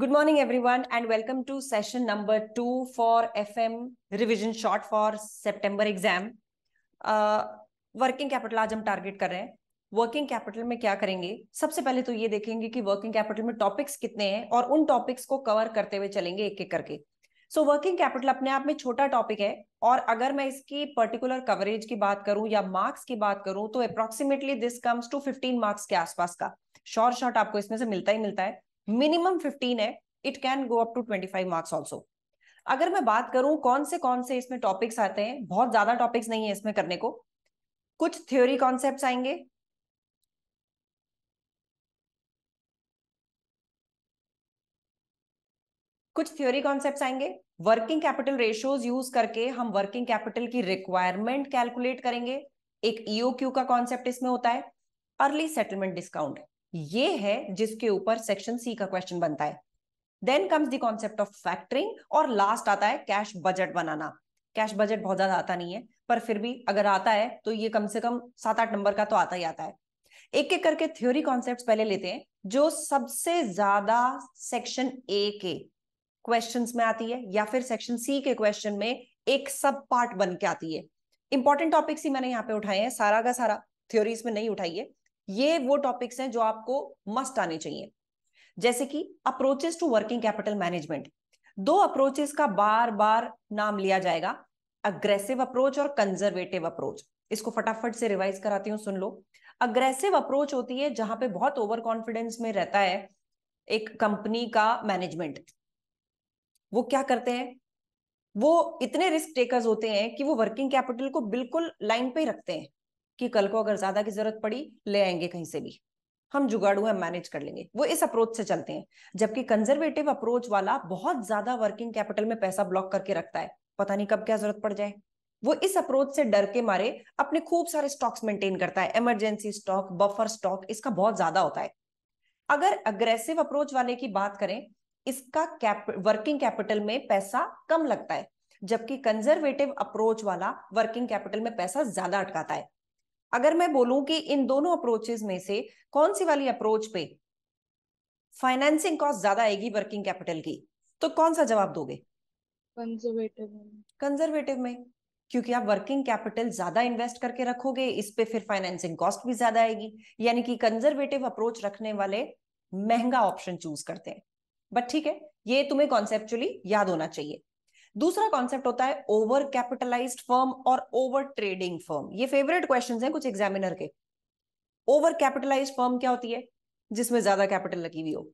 Good morning, everyone, and welcome to session number two for FM revision short for September exam working capital आज हम target कर रहे हैं working capital में क्या करेंगे सबसे पहले तो ये देखेंगे कि वर्किंग कैपिटल में टॉपिक्स कितने हैं और उन टॉपिक्स को कवर करते हुए चलेंगे एक एक करके सो वर्किंग कैपिटल अपने आप में छोटा टॉपिक है और अगर मैं इसकी पर्टिकुलर कवरेज की बात करूं या मार्क्स की बात करूं तो approximately this comes to 15 marks के आसपास का शॉर्ट शॉर्ट आपको इसमें से मिलता ही मिलता है मिनिमम फिफ्टीन है it can go up to twenty five marks also अगर मैं बात करूं कौन से कौन से इसमें टॉपिक्स आते हैं बहुत ज्यादा टॉपिक्स नहीं है इसमें करने को कुछ थ्योरी कॉन्सेप्ट आएंगे कुछ थ्योरी कॉन्सेप्ट आएंगे वर्किंग कैपिटल रेशियोज यूज करके हम वर्किंग कैपिटल की रिक्वायरमेंट कैलकुलेट करेंगे एक ईओ e का कॉन्सेप्ट इसमें होता है अर्ली सेटलमेंट डिस्काउंट ये है जिसके ऊपर सेक्शन सी का क्वेश्चन बनता है then comes the concept of factoring और लास्ट आता है कैश बजट बनाना कैश बजट बहुत ज्यादा आता नहीं है पर फिर भी अगर आता है तो ये कम से कम सात आठ नंबर का तो आता ही आता है एक एक करके थ्योरी कॉन्सेप्ट पहले लेते हैं जो सबसे ज्यादा सेक्शन ए के क्वेश्चन में आती है या फिर सेक्शन सी के क्वेश्चन में एक सब पार्ट बन के आती है इंपॉर्टेंट टॉपिक्स ही मैंने यहाँ पे उठाए हैं सारा का सारा थ्योरी इसमें नहीं उठाइए ये वो टॉपिक्स हैं जो आपको मस्ट आने चाहिए जैसे कि approaches to working capital management दो अप्रोचेस का बार बार नाम लिया जाएगा अग्रेसिव अप्रोच और कंजर्वेटिव अप्रोच इसको फटाफट से रिवाइज कराती हूँ सुन लो अग्रेसिव अप्रोच होती है जहां पे बहुत ओवर कॉन्फिडेंस में रहता है एक कंपनी का मैनेजमेंट वो क्या करते हैं वो इतने रिस्क टेकर्स होते हैं कि वो वर्किंग कैपिटल को बिल्कुल लाइन पे ही रखते हैं कि कल को अगर ज्यादा की जरूरत पड़ी ले आएंगे कहीं से भी हम जुगाड़ू है मैनेज कर लेंगे वो इस अप्रोच से चलते हैं जबकि कंजर्वेटिव अप्रोच वाला बहुत ज्यादा वर्किंग कैपिटल में पैसा ब्लॉक करके रखता है पता नहीं कब क्या जरूरत पड़ जाए वो इस अप्रोच से डर के मारे अपने खूब सारे स्टॉक्स मेंटेन करता है इमरजेंसी स्टॉक बफर स्टॉक इसका बहुत ज्यादा होता है अगर अग्रेसिव अप्रोच वाले की बात करें इसका कैप वर्किंग कैपिटल में पैसा कम लगता है जबकि कंजर्वेटिव अप्रोच वाला वर्किंग कैपिटल में पैसा ज्यादा अटकाता है अगर मैं बोलूं कि इन दोनों अप्रोचेज में से कौन सी वाली अप्रोच पे फाइनेंसिंग कॉस्ट ज्यादा आएगी वर्किंग कैपिटल की तो कौन सा जवाब दोगे कंजर्वेटिव कंजर्वेटिव में क्योंकि आप वर्किंग कैपिटल ज्यादा इन्वेस्ट करके रखोगे इस पे फिर फाइनेंसिंग कॉस्ट भी ज्यादा आएगी यानी कि कंजर्वेटिव अप्रोच रखने वाले महंगा ऑप्शन चूज करते हैं बट ठीक है ये तुम्हें कॉन्सेप्चुअली याद होना चाहिए दूसरा कॉन्सेप्ट होता है ओवर कैपिटलाइज फर्म और ओवर ट्रेडिंग फर्म ये फेवरेट क्वेश्चन हैं कुछ एग्जामिनर के ओवर कैपिटलाइज फर्म क्या होती है जिसमें ज्यादा कैपिटल लगी हुई हो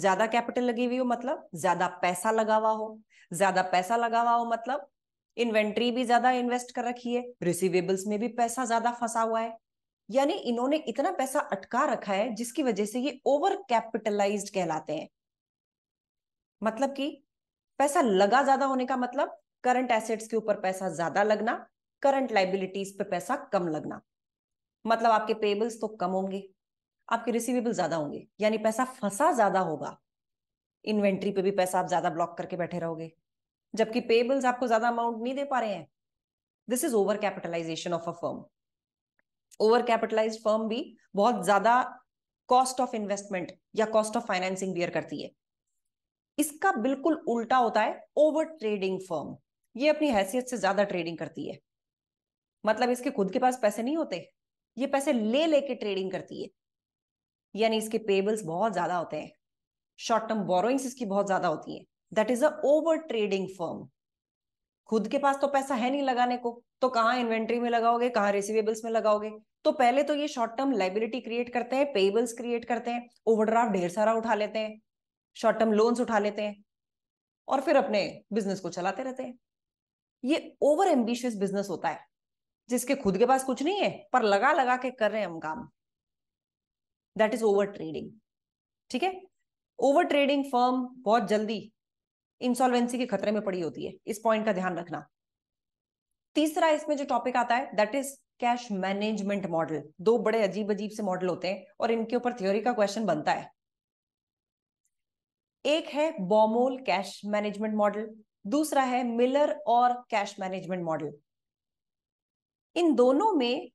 ज्यादा कैपिटल लगी हुई हो मतलब ज्यादा पैसा लगा हुआ हो ज्यादा पैसा लगा हुआ हो मतलब इन्वेंट्री भी ज्यादा इन्वेस्ट कर रखी है रिसीवेबल्स में भी पैसा ज्यादा फंसा हुआ है यानी इन्होंने इतना पैसा अटका रखा है जिसकी वजह से ये ओवर कैपिटलाइज्ड कहलाते हैं मतलब कि पैसा लगा ज्यादा होने का मतलब करंट एसेट्स के ऊपर पैसा ज्यादा लगना करंट लाइबिलिटीज पे पैसा कम लगना मतलब आपके पेबल्स तो कम होंगे आपके रिसीवेबल ज्यादा होंगे यानी पैसा फंसा ज्यादा होगा इन्वेंट्री पे भी पैसा आप ज्यादा ब्लॉक करके बैठे रहोगे जबकि पेबल्स आपको ज्यादा अमाउंट नहीं दे पा रहे हैं this is over capitalisation of a firm over capitalise firm भी बहुत ज्यादा कॉस्ट ऑफ इन्वेस्टमेंट या कॉस्ट ऑफ फाइनेंसिंग बियर करती है इसका बिल्कुल उल्टा होता है ओवर ट्रेडिंग फर्म ये अपनी हैसियत से ज्यादा ट्रेडिंग करती है मतलब इसके खुद के पास पैसे नहीं होते ये पैसे ले लेके ट्रेडिंग करती है यानी इसके पेबल्स बहुत ज्यादा होते हैं शॉर्ट टर्म बोरोइंग्स इसकी बहुत ज्यादा होती है that is a over trading firm खुद के पास तो पैसा है नहीं लगाने को तो कहाँ इन्वेंट्री में लगाओगे कहाँ रिसीवेबल्स में लगाओगे तो पहले तो ये शॉर्ट टर्म लाइबिलिटी क्रिएट करते हैं पेबल्स क्रिएट करते हैं ओवरड्राफ्ट ढेर सारा उठा लेते हैं शॉर्ट टर्म लोन्स उठा लेते हैं और फिर अपने बिजनेस को चलाते रहते हैं ये ओवर एम्बिशियस बिजनेस होता है जिसके खुद के पास कुछ नहीं है पर लगा लगा के कर रहे हैं हम काम दैट इज ओवर ट्रेडिंग ठीक है ओवर ट्रेडिंग फर्म बहुत जल्दी इंसॉल्वेंसी के खतरे में पड़ी होती है इस पॉइंट का ध्यान रखना तीसरा इसमें जो टॉपिक आता है that is cash management model दो बड़े अजीब अजीब से मॉडल होते हैं और इनके ऊपर थ्योरी का क्वेश्चन बनता है एक है बॉमोल कैश मैनेजमेंट मॉडल दूसरा है मिलर और कैश मैनेजमेंट मॉडल इन दोनों में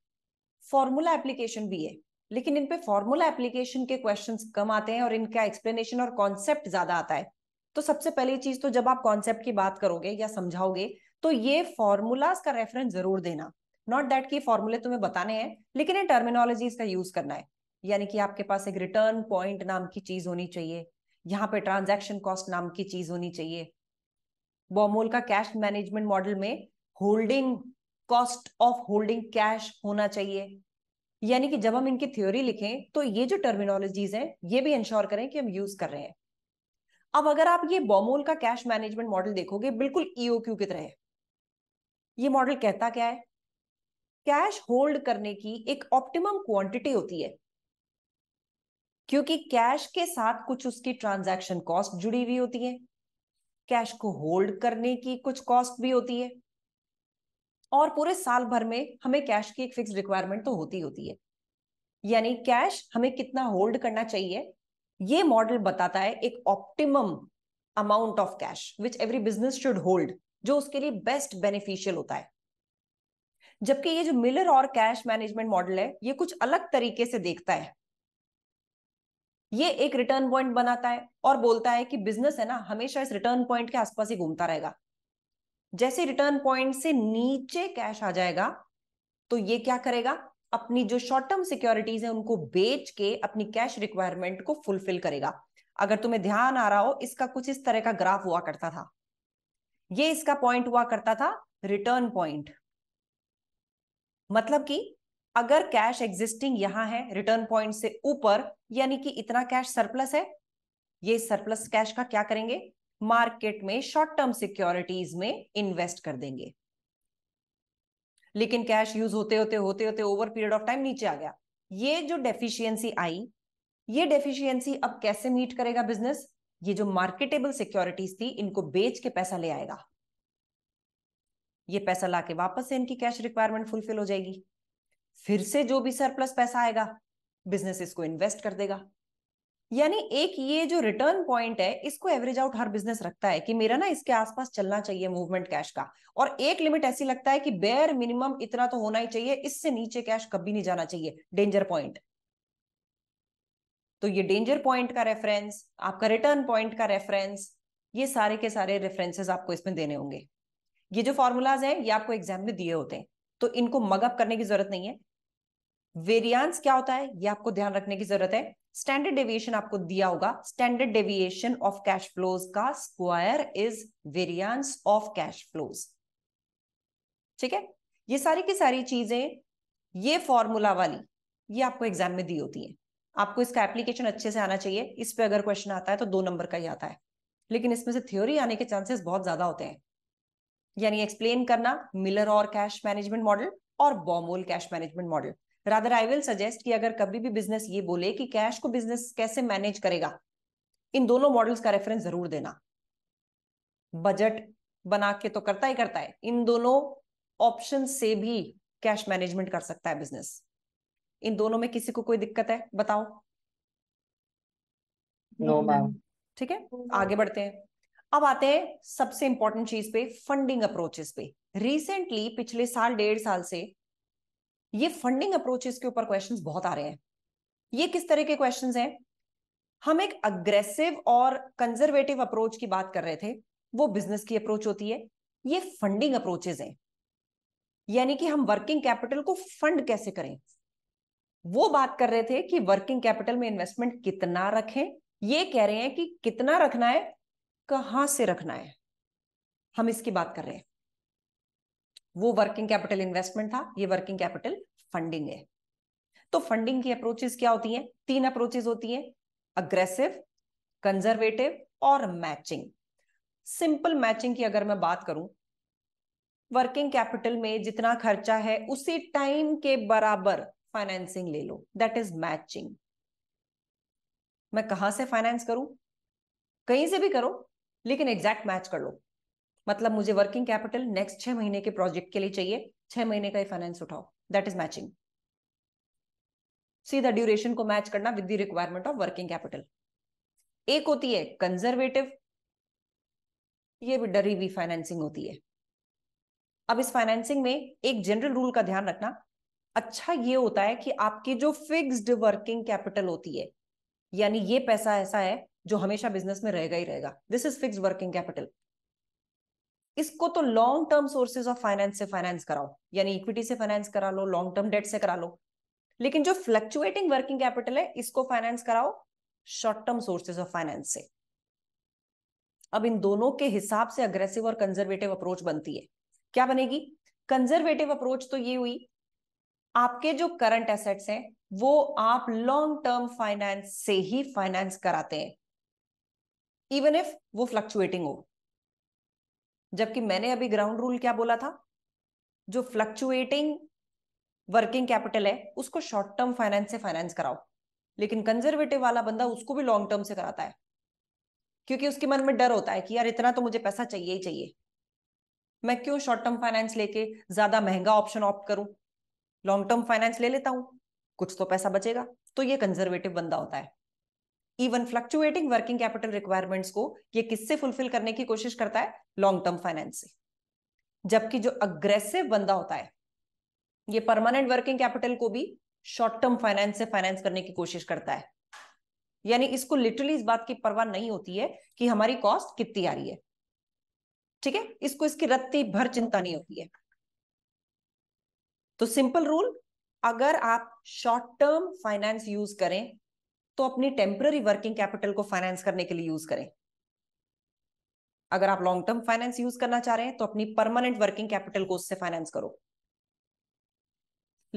फॉर्मूला एप्लीकेशन भी है लेकिन इन पे फॉर्मूला एप्लीकेशन के क्वेश्चंस कम आते हैं और इनका एक्सप्लेनेशन और कॉन्सेप्ट ज्यादा आता है तो सबसे पहली चीज तो जब आप कॉन्सेप्ट की बात करोगे या समझाओगे तो ये फॉर्मूलाज का रेफरेंस जरूर देना नॉट दैट की फॉर्मूले तुम्हें बताने हैं लेकिन इन टर्मिनोलॉजीज का यूज करना है यानी कि आपके पास एक रिटर्न पॉइंट नाम की चीज होनी चाहिए यहाँ पे ट्रांजैक्शन कॉस्ट नाम की चीज होनी चाहिए बॉमोल का कैश मैनेजमेंट मॉडल में holding cost of holding cash होना चाहिए यानी कि जब हम इनकी थ्योरी लिखें तो ये जो टर्मिनोलॉजीज हैं ये भी इंश्योर करें कि हम यूज कर रहे हैं अब अगर आप ये बॉमोल का कैश मैनेजमेंट मॉडल देखोगे बिल्कुल ईओ e क्यू की तरह ये मॉडल कहता क्या है कैश होल्ड करने की एक ऑप्टिमम क्वांटिटी होती है क्योंकि कैश के साथ कुछ उसकी ट्रांजैक्शन कॉस्ट जुड़ी हुई होती है कैश को होल्ड करने की कुछ कॉस्ट भी होती है और पूरे साल भर में हमें कैश की एक फिक्स रिक्वायरमेंट तो होती होती है यानी कैश हमें कितना होल्ड करना चाहिए ये मॉडल बताता है एक optimum amount of cash which every business should hold जो उसके लिए बेस्ट बेनिफिशियल होता है जबकि ये जो मिलर और कैश मैनेजमेंट मॉडल है ये कुछ अलग तरीके से देखता है ये एक रिटर्न पॉइंट बनाता है और बोलता है कि बिजनेस है ना हमेशा इस रिटर्न पॉइंट के आसपास ही घूमता रहेगा जैसे रिटर्न पॉइंट से नीचे कैश आ जाएगा तो ये क्या करेगा अपनी जो शॉर्ट टर्म सिक्योरिटीज है उनको बेच के अपनी कैश रिक्वायरमेंट को फुलफिल करेगा अगर तुम्हें ध्यान आ रहा हो इसका कुछ इस तरह का ग्राफ हुआ करता था ये इसका पॉइंट हुआ करता था रिटर्न पॉइंट मतलब कि अगर कैश एग्जिस्टिंग यहां है रिटर्न पॉइंट से ऊपर यानी कि इतना कैश सरप्लस है ये सरप्लस कैश का क्या करेंगे मार्केट में शॉर्ट टर्म सिक्योरिटीज में इन्वेस्ट कर देंगे लेकिन कैश यूज होते होते होते होते ओवर पीरियड ऑफ टाइम नीचे आ गया ये जो डेफिशिएंसी आई ये डेफिशिएंसी अब कैसे मीट करेगा बिजनेस ये जो मार्केटेबल सिक्योरिटीज थी इनको बेच के पैसा ले आएगा ये पैसा लाके वापस से इनकी कैश रिक्वायरमेंट फुलफिल हो जाएगी फिर से जो भी सरप्लस पैसा आएगा बिजनेस इसको इन्वेस्ट कर देगा यानी एक ये जो रिटर्न पॉइंट है इसको एवरेज आउट हर बिजनेस रखता है कि मेरा ना इसके आसपास चलना चाहिए मूवमेंट कैश का और एक लिमिट ऐसी लगता है कि बेयर मिनिमम इतना तो होना ही चाहिए इससे नीचे कैश कभी नहीं जाना चाहिए डेंजर पॉइंट तो ये डेंजर पॉइंट का रेफरेंस आपका रिटर्न पॉइंट का रेफरेंस ये सारे के सारे रेफरेंसेज आपको इसमें देने होंगे ये जो फॉर्मूलाज हैं ये आपको एग्जाम में दिए होते हैं तो इनको मगअप करने की जरूरत नहीं है वेरियांस क्या होता है ये आपको ध्यान रखने की जरूरत है स्टैंडर्ड डेविएशन आपको दिया होगा standard deviation of cash flows का square is variance of cash flows ठीक है ये सारी की सारी चीजें ये फॉर्मूला वाली ये आपको एग्जाम में दी होती है आपको इसका एप्लीकेशन अच्छे से आना चाहिए इस पे अगर क्वेश्चन आता है तो दो नंबर का ही आता है लेकिन इसमें से थ्योरी आने के चांसेस बहुत ज्यादा होते हैं यानी एक्सप्लेन करना मिलर और कैश मैनेजमेंट मॉडल और Baumol cash management model rather I will suggest कि अगर कभी भी बिजनेस ये बोले कि कैश को बिजनेस कैसे मैनेज करेगा इन दोनों मॉडल्स का रेफरेंस जरूर देना बजट बना के तो करता ही करता है इन दोनों ऑप्शन से भी कैश मैनेजमेंट कर सकता है बिजनेस इन दोनों में किसी को कोई दिक्कत है बताओ नो मैम ठीक है आगे बढ़ते हैं अब आते हैं सबसे इंपॉर्टेंट चीज पे फंडिंग अप्रोचेस पे रिसेंटली पिछले साल डेढ़ साल से ये फंडिंग अप्रोचेस के ऊपर क्वेश्चन बहुत आ रहे हैं ये किस तरह के क्वेश्चन हैं हम एक अग्रेसिव और कंजर्वेटिव अप्रोच की बात कर रहे थे वो बिजनेस की अप्रोच होती है ये फंडिंग अप्रोचेज हैं यानी कि हम वर्किंग कैपिटल को फंड कैसे करें वो बात कर रहे थे कि वर्किंग कैपिटल में इन्वेस्टमेंट कितना रखें ये कह रहे हैं कि कितना रखना है कहां से रखना है हम इसकी बात कर रहे हैं वो वर्किंग कैपिटल इन्वेस्टमेंट था ये वर्किंग कैपिटल फंडिंग है तो फंडिंग की अप्रोचेस क्या होती हैं तीन अप्रोचेस होती हैं अग्रेसिव कंजर्वेटिव और मैचिंग सिंपल मैचिंग की अगर मैं बात करूं वर्किंग कैपिटल में जितना खर्चा है उसी टाइम के बराबर फाइनेंसिंग ले लो दैट इज मैचिंग मैं कहां से फाइनेंस करूं कहीं से भी करो लेकिन एग्जैक्ट मैच कर लो मतलब मुझे वर्किंग कैपिटल नेक्स्ट छह महीने के प्रोजेक्ट के लिए चाहिए छह महीने का ही फाइनेंस उठाओ दैट इज मैचिंग सीधा ड्यूरेशन को मैच करना with the requirement of working capital एक होती है कंजर्वेटिव ये भी डरी हुई फाइनेंसिंग होती है अब इस फाइनेंसिंग में एक जनरल रूल का ध्यान रखना अच्छा ये होता है कि आपकी जो फिक्स्ड वर्किंग कैपिटल होती है यानी ये पैसा ऐसा है जो हमेशा बिजनेस में रहेगा ही रहेगा this is fix working capital इसको तो long term sources of finance से फाइनेंस कराओ यानी इक्विटी से फाइनेंस करा लो लॉन्ग टर्म डेट से करा लो लेकिन जो फ्लक्चुएटिंग वर्किंग कैपिटल है इसको फाइनेंस कराओ short term sources of finance से अब इन दोनों के हिसाब से अग्रेसिव और कंजर्वेटिव अप्रोच बनती है क्या बनेगी कंजर्वेटिव अप्रोच तो ये हुई आपके जो करंट एसेट्स हैं वो आप लॉन्ग टर्म फाइनेंस से ही फाइनेंस कराते हैं इवन इफ वो फ्लक्चुएटिंग हो जबकि मैंने अभी ग्राउंड रूल क्या बोला था जो फ्लक्चुएटिंग वर्किंग कैपिटल है उसको शॉर्ट टर्म फाइनेंस से फाइनेंस कराओ लेकिन कंजर्वेटिव वाला बंदा उसको भी लॉन्ग टर्म से कराता है क्योंकि उसके मन में डर होता है कि यार इतना तो मुझे पैसा चाहिए ही चाहिए मैं क्यों शॉर्ट टर्म फाइनेंस लेके ज्यादा महंगा ऑप्शन ऑप्ट करूं लॉन्ग टर्म फाइनेंस ले लेता हूं कुछ तो पैसा बचेगा तो ये कंजर्वेटिव बंदा होता है even fluctuating working capital requirements को ये किससे फुलफिल करने की कोशिश करता है लॉन्ग टर्म फाइनेंस से जबकि जो अग्रेसिव बंदा होता है ये परमानेंट वर्किंग कैपिटल को भी शॉर्ट टर्म फाइनेंस से फाइनेंस करने की कोशिश करता है यानी इसको लिटरली इस बात की परवाह नहीं होती है कि हमारी कॉस्ट कितनी आ रही है ठीक है इसको इसकी रत्ती भर चिंता नहीं होती है तो सिंपल रूल अगर आप शॉर्ट टर्म फाइनेंस यूज करें तो अपनी टेम्पररी वर्किंग कैपिटल को फाइनेंस करने के लिए यूज करें अगर आप लॉन्ग टर्म फाइनेंस यूज करना चाह रहे हैं तो अपनी परमानेंट वर्किंग कैपिटल को उससे फाइनेंस करो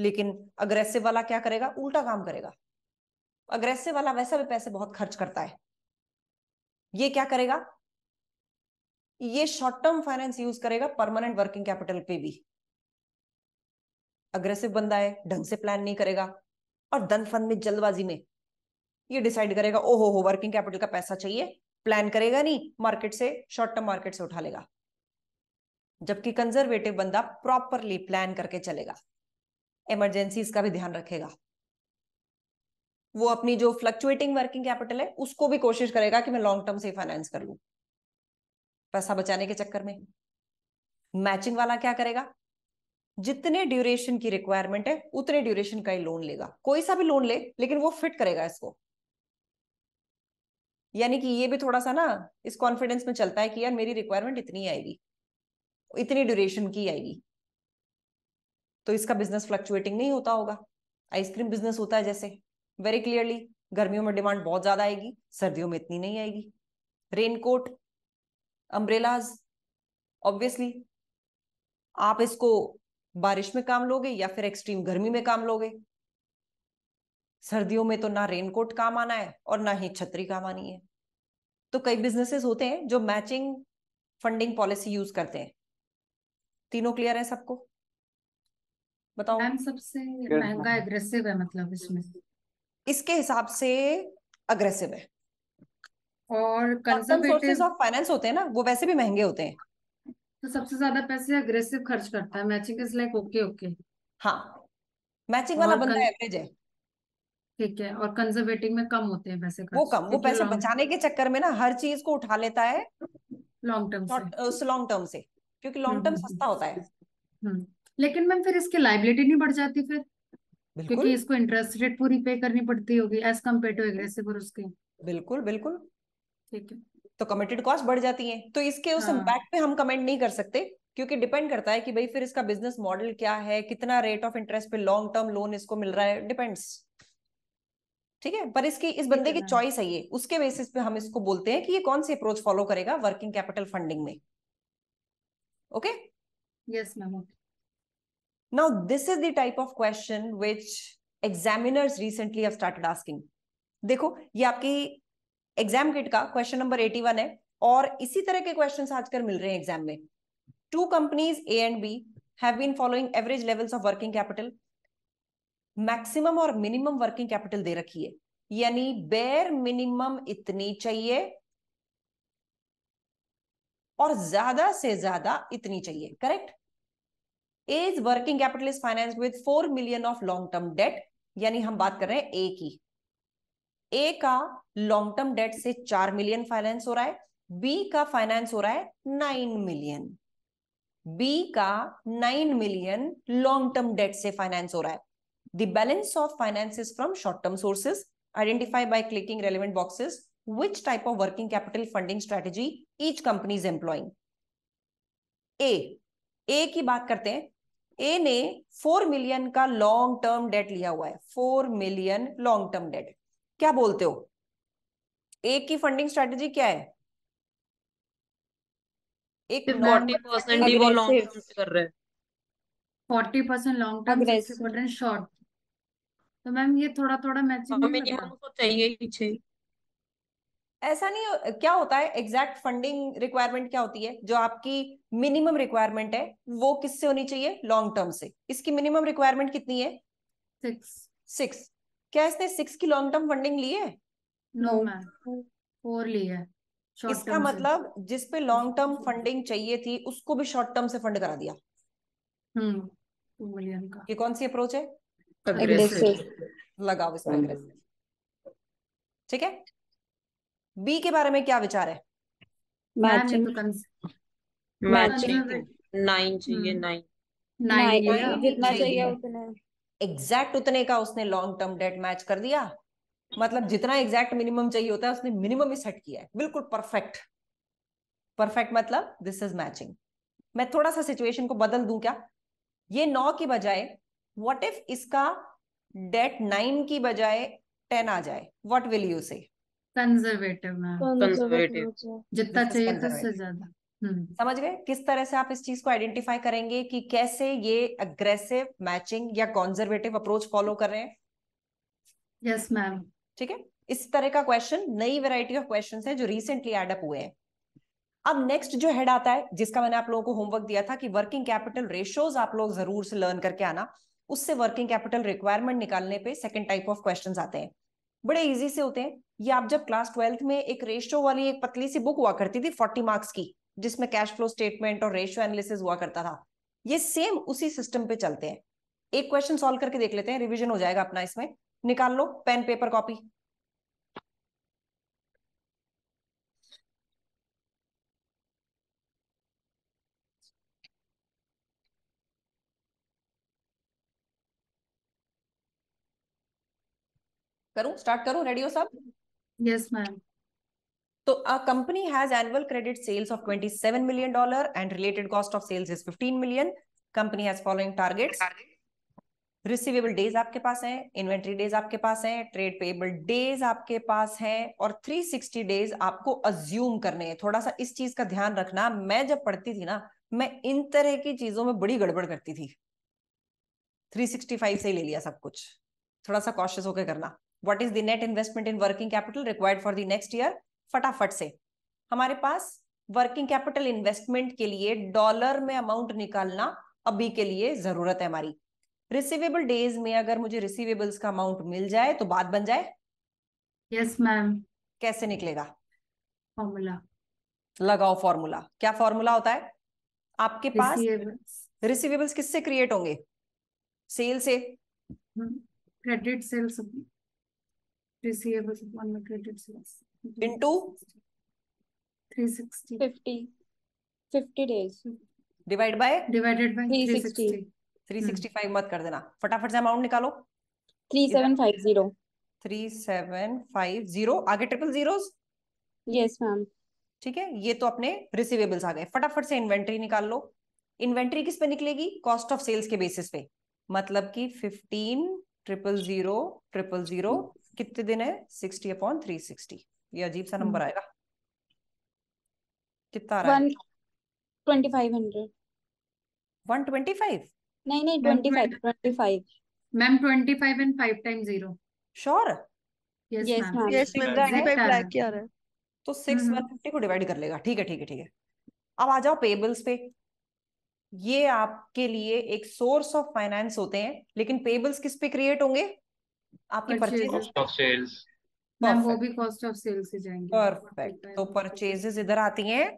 लेकिन अग्रेसिव वाला क्या करेगा उल्टा काम करेगा अग्रेसिव वाला वैसा भी पैसे बहुत खर्च करता है ये क्या करेगा ये शॉर्ट टर्म फाइनेंस यूज करेगा परमानेंट वर्किंग कैपिटल पे भी अग्रेसिव बंदा है ढंग से प्लान नहीं करेगा और दन फन में जल्दबाजी में ये डिसाइड करेगा ओ हो वर्किंग कैपिटल का पैसा चाहिए प्लान करेगा नहीं मार्केट से शॉर्ट टर्म मार्केट से उठा लेगा जबकि कंजर्वेटिव बंदा प्रॉपरली प्लान करके चलेगा इमरजेंसीज का भी ध्यान रखेगा वो अपनी जो फ्लक्चुएटिंग वर्किंग कैपिटल है उसको भी कोशिश करेगा कि मैं लॉन्ग टर्म से फाइनेंस कर लू पैसा बचाने के चक्कर में मैचिंग वाला क्या करेगा जितने ड्यूरेशन की रिक्वायरमेंट है उतने ड्यूरेशन का ही लोन लेगा कोई सा भी लोन ले लेकिन वो फिट करेगा इसको यानी कि ये भी थोड़ा सा ना इस कॉन्फिडेंस में चलता है कि यार मेरी रिक्वायरमेंट इतनी आएगी इतनी ड्यूरेशन की आएगी तो इसका बिजनेस फ्लक्चुएटिंग नहीं होता होगा आइसक्रीम बिजनेस होता है जैसे वेरी क्लियरली गर्मियों में डिमांड बहुत ज्यादा आएगी सर्दियों में इतनी नहीं आएगी रेनकोट अम्ब्रेलाज ऑब्वियसली आप इसको बारिश में काम लोगे या फिर एक्सट्रीम गर्मी में काम लोगे सर्दियों में तो ना रेनकोट काम आना है और ना ही छतरी काम आनी है तो कई बिजनेसेस होते हैं जो मैचिंग फंडिंग पॉलिसी यूज करते हैं तीनों क्लियर है सबको बताओ मैम सबसे महंगा एग्रेसिव है मतलब इसमें इसके हिसाब से अग्रेसिव है और सोर्सेज ऑफ फाइनेंस होते हैं ना वो वैसे भी महंगे होते हैं तो सबसे ज्यादा पैसे अग्रेसिव खर्च करता है matching is like okay okay हाँ मैचिंग वाला बंदा एवरेज है ठीक है और कंजर्वेटिंग में कम होते हैं पैसे वो कम वो पैसे बचाने के चक्कर में ना हर चीज को उठा लेता है लॉन्ग टर्म उस लॉन्ग टर्म से क्योंकि लॉन्ग टर्म हम्म, हम्म, सस्ता होता है हम्म, लेकिन मैम फिर इसकी लाइबिलिटी नहीं बढ़ जाती फिर क्योंकि इसको इंटरेस्ट रेट पूरी पे करनी पड़ती होगी एज कम्पेयर टू एग्रेसिव और उसके बिल्कुल बिल्कुल ठीक है तो कमिटेड कॉस्ट बढ़ जाती है तो इसके उस इम्पैक्ट हाँ। पे हम कमेंट नहीं कर सकते क्योंकि डिपेंड करता है कि भाई फिर इसका बिजनेस मॉडल क्या है कितना रेट ऑफ इंटरेस्ट पे लॉन्ग टर्म लोन इसको मिल रहा है डिपेंड्स ठीक है पर इसकी इस बंदे की चॉइस है ये उसके बेसिस पे हम इसको बोलते हैं कि ये कौन सी अप्रोच फॉलो करेगा वर्किंग कैपिटल फंडिंग में okay yes ma'am now this is the type of question which examiners recently have started asking देखो ये आपकी एग्जाम किट का क्वेश्चन नंबर 81 है और इसी तरह के क्वेश्चंस आजकल मिल रहे हैं एग्जाम में two companies A and B have been following average levels of working capital maximum और मिनिमम वर्किंग कैपिटल दे रखी है यानी बेर मिनिमम इतनी चाहिए और ज्यादा से ज्यादा इतनी चाहिए correct as working capital is finance with four million of long term debt यानी हम बात कर रहे हैं ए की ए का लॉन्ग टर्म डेट से चार मिलियन फाइनेंस हो रहा है बी का फाइनेंस हो रहा है नाइन मिलियन बी का nine million long term debt से फाइनेंस हो रहा है the balance of finances from short-term sources. Identify by clicking relevant boxes which type of working capital funding strategy each company is employing. A. ए की बात करते हैं A ने four million का लॉन्ग टर्म डेट लिया हुआ है four million long term debt क्या बोलते हो ए की फंडिंग स्ट्रेटेजी क्या है एक फोर्टी परसेंट लॉन्ग टर्म कर रहे हैं forty percent long term short तो मैम ये थोड़ा थोड़ा मैचिंग को चाहिए ही ऐसा नहीं क्या होता है एग्जैक्ट फंडिंग रिक्वायरमेंट क्या होती है जो आपकी मिनिमम रिक्वायरमेंट है वो किससे होनी चाहिए लॉन्ग टर्म से इसकी मिनिमम रिक्वायरमेंट कितनी है सिक्स सिक्स क्या इसने सिक्स की लॉन्ग टर्म फंडिंग ली है नो मैम फोर ली है इसका मतलब जिस पे लॉन्ग टर्म फंडिंग चाहिए थी उसको भी शॉर्ट टर्म से फंड करा दिया हम्म ये कौन सी अप्रोच है लगाओ इसमें हाँ ठीक है बी के बारे में क्या विचार है तो एग्जैक्ट हम्म। उतने का उसने लॉन्ग टर्म डेट मैच कर दिया मतलब जितना एग्जैक्ट मिनिमम चाहिए होता है उसने मिनिमम ही सेट किया है बिल्कुल परफेक्ट परफेक्ट मतलब दिस इज मैचिंग मैं थोड़ा सा सिचुएशन को बदल दूं क्या ये नौ के बजाय वॉट इफ इसका डेट नाइन की बजाय टेन आ जाए what will you say conservative conservative जितना चाहिए उससे ज्यादा हम्म। समझ गए किस तरह से आप इस चीज को आइडेंटिफाई करेंगे कि कैसे ये अग्रेसिव मैचिंग या कॉन्जर्वेटिव अप्रोच फॉलो कर रहे हैं यस मैम ठीक है इस तरह का क्वेश्चन नई वेराइटी ऑफ क्वेश्चन है जो रिसेंटली एडअप हुए हैं अब नेक्स्ट जो हेड आता है जिसका मैंने आप लोगों को होमवर्क दिया था कि वर्किंग कैपिटल रेशियोज आप लोग जरूर से लर्न करके आना उससे वर्किंग कैपिटल रिक्वायरमेंट निकालने पे सेकंड टाइप ऑफ क्वेश्चंस आते हैं बड़े इजी से होते हैं ये आप जब क्लास ट्वेल्थ में एक रेशियो वाली एक पतली सी बुक हुआ करती थी फोर्टी मार्क्स की जिसमें कैश फ्लो स्टेटमेंट और रेशियो एनालिसिस हुआ करता था ये सेम उसी सिस्टम पे चलते हैं एक क्वेश्चन सोल्व करके देख लेते हैं रिविजन हो जाएगा अपना इसमें निकाल लो पेन पेपर कॉपी करूं स्टार्ट करूं रेडियो सब यस मैम तो a company has annual credit sales of 27 million dollar and related cost of sales is 15 million company has following targets receivable days आपके पास हैं इन्वेंटरी डेज आपके पास हैं ट्रेड पेएबल डेज आपके पास हैं और 360 डेज आपको अज्यूम करने हैं थोड़ा सा इस चीज का ध्यान रखना मैं जब पढ़ती थी ना मैं इन तरह की चीजों में बड़ी गड़बड़ करती थी 365 से ही ले लिया सब कुछ थोड़ा सा कॉशियस होकर करना what is the net investment in working capital required for the next year फटाफट से हमारे पास वर्किंग कैपिटल इन्वेस्टमेंट के लिए डॉलर में अमाउंट निकालना अभी के लिए जरूरत है हमारी रिसीवेबल डेज में अगर मुझे रिसीवेबल्स का अमाउंट मिल जाए तो बात बन जाए यस yes, मैम कैसे निकलेगा फॉर्मूला लगाओ फॉर्मूला क्या फॉर्मूला होता है आपके पास रिसीवेबल्स किससे क्रिएट होंगे सेल से credit hmm. Sales receivables upon my credit sales. Into 360. 50. 50 days. Divide by? Divided by 360. 365 मत कर देना फटाफट से अमाउंट निकालो 3750 3750 आगे ट्रिपल जीरोस यस मैम ठीक है ये तो अपने रिसीवेबल्स आ गए फटाफट से इन्वेंट्री निकाल लो इन्वेंट्री किस पे निकलेगी कॉस्ट ऑफ सेल्स के बेसिस पे मतलब कि 15 ट्रिपल जीरो ट्रिपल जीरो कितने दिन है सिक्सटी अपॉन थ्री सिक्सटी ये अजीब सा नंबर हम्म। आएगा कितना आ रहा है twenty five hundred one twenty five नहीं नहीं twenty five twenty five ma'am twenty five and five time zero sure yes yes तो सिक्स वन फिफ्टी को डिवाइड कर लेगा ठीक है ठीक है ठीक है अब आ जाओ पेबल्स पे ये आपके लिए एक सोर्स ऑफ फाइनेंस होते हैं लेकिन पेबल्स किस पे क्रिएट होंगे आपकी परचेज ऑफ सेल्स वो भी कॉस्ट ऑफ सेल्स से जाएंगे परफेक्ट तो परचेजेस इधर आती हैं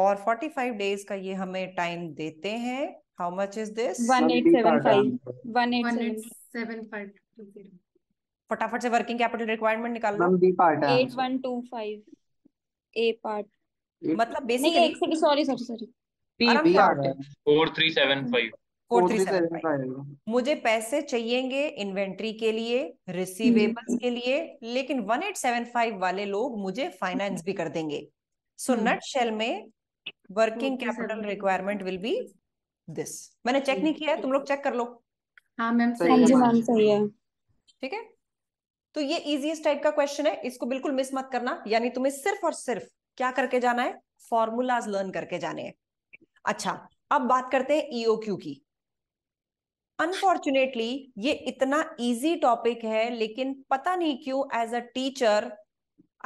और 45 डेज का ये हमें टाइम देते हैं हाउ मच इज दिस 1875 फटाफट से वर्किंग कैपिटल रिक्वायरमेंट निकाल लो 8125 ए पार्ट मतलब basically sorry sorry sorry four three seven five four three seven five मुझे पैसे चाहिएंगे इन्वेंट्री के लिए रिसीवेबल्स हम्म। के लिए लेकिन वन एट सेवन फाइव वाले लोग मुझे फाइनेंस भी कर देंगे सो नट शेल में working capital requirement will be this मैंने चेक नहीं किया है तुम लोग चेक कर लो हाँ मैम सही है ठीक है तो ये इजीएस्ट टाइप का क्वेश्चन है इसको बिल्कुल मिस मत करना यानी तुम्हें सिर्फ और सिर्फ क्या करके जाना है फॉर्मूलाज लर्न करके जाने हैं अच्छा अब बात करते हैं क्यू e की अनफॉर्चुनेटली ये इतना इजी टॉपिक है लेकिन पता नहीं क्यों as a teacher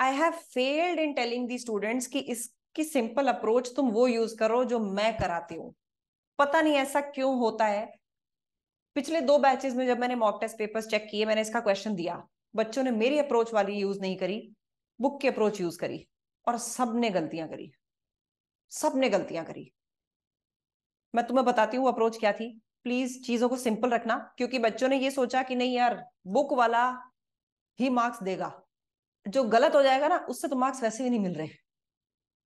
I have failed in telling the students कि इसकी सिंपल अप्रोच तुम वो यूज करो जो मैं कराती हूँ पता नहीं ऐसा क्यों होता है पिछले दो बैचेस में जब मैंने मॉक टेस्ट पेपर्स चेक किए मैंने इसका क्वेश्चन दिया बच्चों ने मेरी अप्रोच वाली यूज नहीं करी बुक की अप्रोच यूज करी और सबने गलतियां करी सबने गलतियां करी मैं तुम्हें बताती हूँ अप्रोच क्या थी प्लीज चीजों को सिंपल रखना क्योंकि बच्चों ने ये सोचा कि नहीं यार बुक वाला ही मार्क्स देगा जो गलत हो जाएगा ना उससे तो मार्क्स वैसे भी नहीं मिल रहे